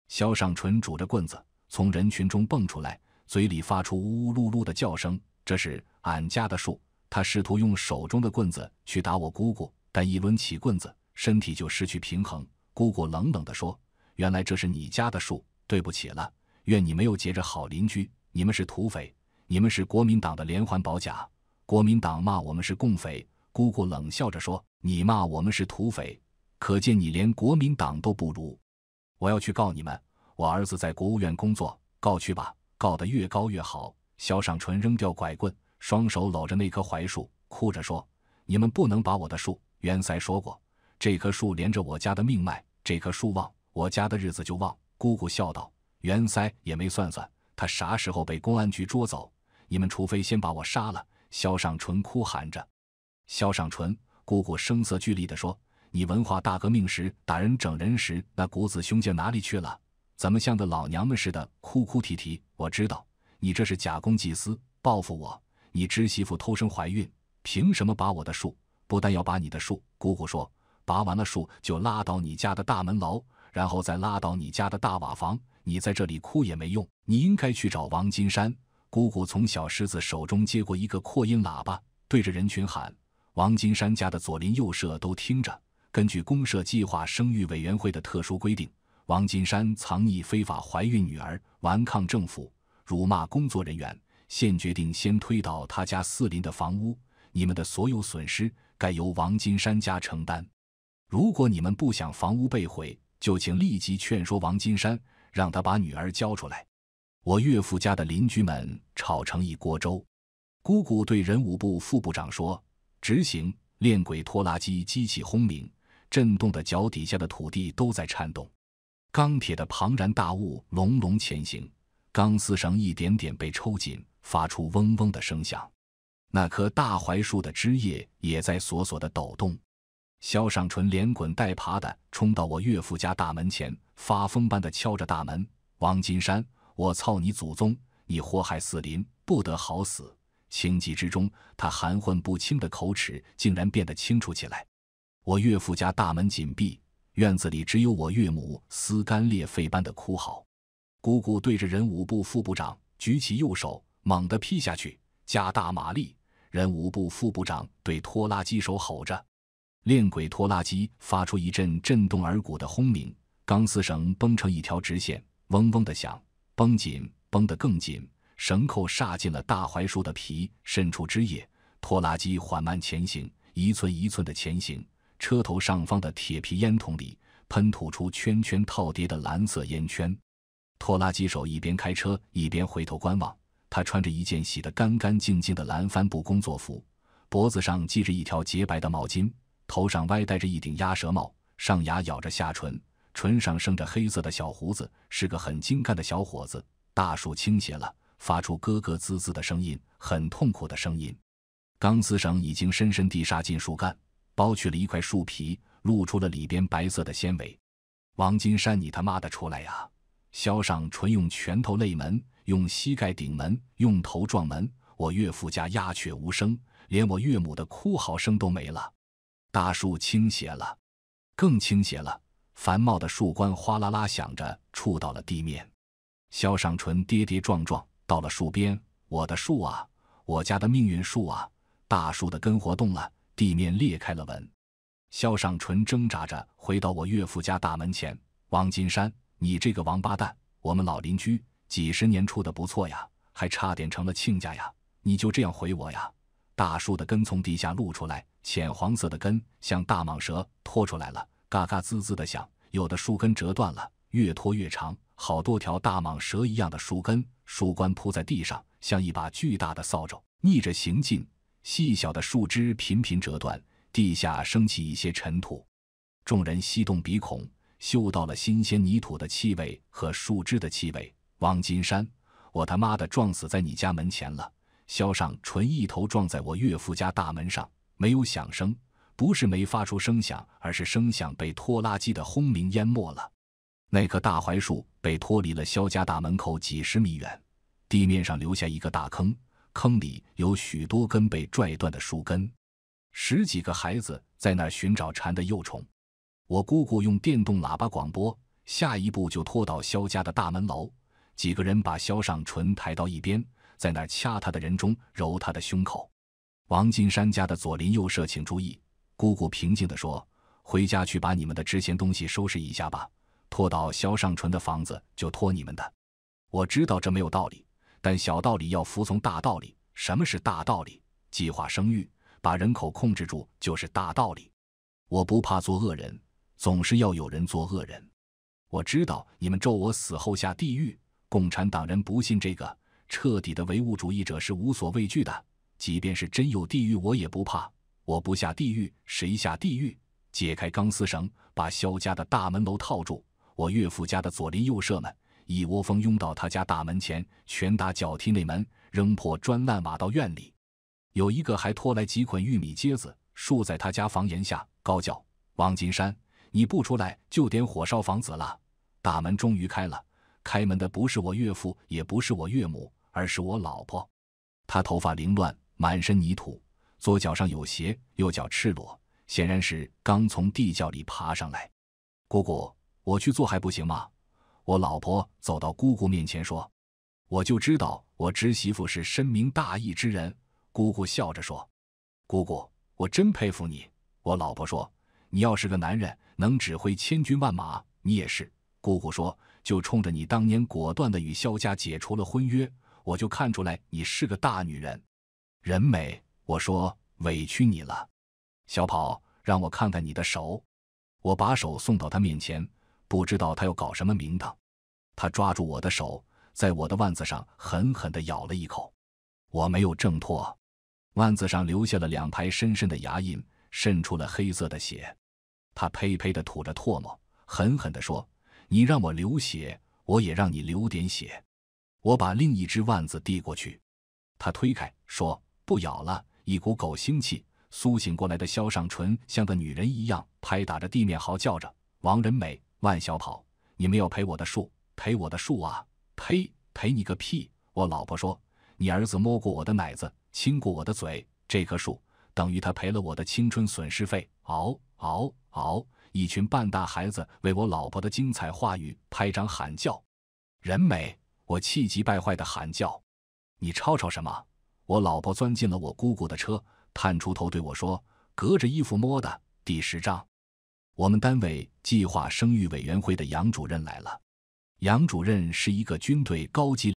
肖尚纯拄着棍子从人群中蹦出来。嘴里发出呜呜噜噜的叫声，这是俺家的树。他试图用手中的棍子去打我姑姑，但一抡起棍子，身体就失去平衡。姑姑冷冷地说：“原来这是你家的树，对不起了。愿你没有结着好邻居。你们是土匪，你们是国民党的连环保甲。国民党骂我们是共匪。”姑姑冷笑着说：“你骂我们是土匪，可见你连国民党都不如。我要去告你们。我儿子在国务院工作，告去吧。”告得越高越好。肖尚淳扔掉拐棍，双手搂着那棵槐树，哭着说：“你们不能把我的树！袁塞说过，这棵树连着我家的命脉。这棵树旺，我家的日子就旺。”姑姑笑道：“袁塞也没算算，他啥时候被公安局捉走？你们除非先把我杀了。”肖尚淳哭喊着。肖尚淳，姑姑声色俱厉地说：“你文化大革命时打人整人时那骨子凶劲哪里去了？”怎么像个老娘们似的哭哭啼啼？我知道你这是假公济私，报复我。你侄媳妇偷生怀孕，凭什么把我的树？不但要把你的树，姑姑说，拔完了树就拉倒你家的大门楼，然后再拉倒你家的大瓦房。你在这里哭也没用，你应该去找王金山。姑姑从小狮子手中接过一个扩音喇叭，对着人群喊：“王金山家的左邻右舍都听着，根据公社计划生育委员会的特殊规定。”王金山藏匿非法怀孕女儿，顽抗政府，辱骂工作人员。现决定先推倒他家四邻的房屋，你们的所有损失该由王金山家承担。如果你们不想房屋被毁，就请立即劝说王金山，让他把女儿交出来。我岳父家的邻居们吵成一锅粥。姑姑对人武部副部长说：“执行。”练鬼拖拉机机器轰鸣，震动的脚底下的土地都在颤动。钢铁的庞然大物隆隆前行，钢丝绳一点点被抽紧，发出嗡嗡的声响。那棵大槐树的枝叶也在索索的抖动。肖尚纯连滚带爬的冲到我岳父家大门前，发疯般的敲着大门：“王金山，我操你祖宗！你祸害四邻，不得好死！”情急之中，他含混不清的口齿竟然变得清楚起来。我岳父家大门紧闭。院子里只有我岳母撕肝裂肺般的哭嚎。姑姑对着人武部副部长举起右手，猛地劈下去，加大马力。人武部副部长对拖拉机手吼着：“链鬼拖拉机发出一阵震动耳鼓的轰鸣，钢丝绳绷成一条直线，嗡嗡的响，绷紧，绷得更紧，绳扣煞进了大槐树的皮，渗出汁液。拖拉机缓慢前行，一寸一寸的前行。”车头上方的铁皮烟筒里喷吐出圈圈套叠的蓝色烟圈，拖拉机手一边开车一边回头观望。他穿着一件洗得干干净净的蓝帆布工作服，脖子上系着一条洁白的毛巾，头上歪戴着一顶鸭舌帽，上牙咬着下唇，唇上生着黑色的小胡子，是个很精干的小伙子。大树倾斜了，发出咯咯滋滋的声音，很痛苦的声音。钢丝绳已经深深地扎进树干。剥去了一块树皮，露出了里边白色的纤维。王金山，你他妈的出来呀！肖尚纯用拳头擂门，用膝盖顶门，用头撞门。我岳父家鸦雀无声，连我岳母的哭嚎声都没了。大树倾斜了，更倾斜了，繁茂的树冠哗啦啦响着触到了地面。肖尚纯跌跌撞撞到了树边，我的树啊，我家的命运树啊，大树的根活动了。地面裂开了纹，肖尚纯挣扎着回到我岳父家大门前。王金山，你这个王八蛋！我们老邻居几十年处的不错呀，还差点成了亲家呀，你就这样回我呀？大树的根从地下露出来，浅黄色的根像大蟒蛇拖出来了，嘎嘎滋滋的响。有的树根折断了，越拖越长，好多条大蟒蛇一样的树根，树冠铺在地上，像一把巨大的扫帚，逆着行进。细小的树枝频频折断，地下升起一些尘土，众人吸动鼻孔，嗅到了新鲜泥土的气味和树枝的气味。汪金山，我他妈的撞死在你家门前了！肖尚纯一头撞在我岳父家大门上，没有响声，不是没发出声响，而是声响被拖拉机的轰鸣淹没了。那棵大槐树被拖离了肖家大门口几十米远，地面上留下一个大坑。坑里有许多根被拽断的树根，十几个孩子在那儿寻找蝉的幼虫。我姑姑用电动喇叭广播：“下一步就拖到肖家的大门楼。”几个人把肖尚纯抬到一边，在那掐他的人中，揉他的胸口。王金山家的左邻右舍，请注意，姑姑平静地说：“回家去把你们的值钱东西收拾一下吧。拖到肖尚纯的房子就拖你们的。”我知道这没有道理。但小道理要服从大道理。什么是大道理？计划生育，把人口控制住，就是大道理。我不怕做恶人，总是要有人做恶人。我知道你们咒我死后下地狱，共产党人不信这个。彻底的唯物主义者是无所畏惧的，即便是真有地狱，我也不怕。我不下地狱，谁下地狱？解开钢丝绳，把肖家的大门楼套住。我岳父家的左邻右舍们。一窝蜂拥到他家大门前，拳打脚踢，那门扔破砖烂瓦到院里。有一个还拖来几捆玉米秸子，竖在他家房檐下，高叫：“王金山，你不出来就点火烧房子了！”大门终于开了，开门的不是我岳父，也不是我岳母，而是我老婆。她头发凌乱，满身泥土，左脚上有鞋，右脚赤裸，显然是刚从地窖里爬上来。姑姑，我去做还不行吗？我老婆走到姑姑面前说：“我就知道我侄媳妇是深明大义之人。”姑姑笑着说：“姑姑，我真佩服你。”我老婆说：“你要是个男人，能指挥千军万马，你也是。”姑姑说：“就冲着你当年果断的与萧家解除了婚约，我就看出来你是个大女人，人美。”我说：“委屈你了。”小跑，让我看看你的手。我把手送到她面前。不知道他要搞什么名堂，他抓住我的手，在我的腕子上狠狠地咬了一口，我没有挣脱，腕子上留下了两排深深的牙印，渗出了黑色的血。他呸呸地吐着唾沫，狠狠地说：“你让我流血，我也让你流点血。”我把另一只腕子递过去，他推开说：“不咬了。”一股狗腥气。苏醒过来的肖尚淳像个女人一样拍打着地面，嚎叫着：“王仁美！”万小跑，你们要赔我的树，赔我的树啊！呸，赔你个屁！我老婆说：“你儿子摸过我的奶子，亲过我的嘴，这棵树等于他赔了我的青春损失费。”嗷嗷嗷！一群半大孩子为我老婆的精彩话语拍掌喊叫，人美！我气急败坏的喊叫：“你吵吵什么？”我老婆钻进了我姑姑的车，探出头对我说：“隔着衣服摸的。”第十章。我们单位计划生育委员会的杨主任来了。杨主任是一个军队高级。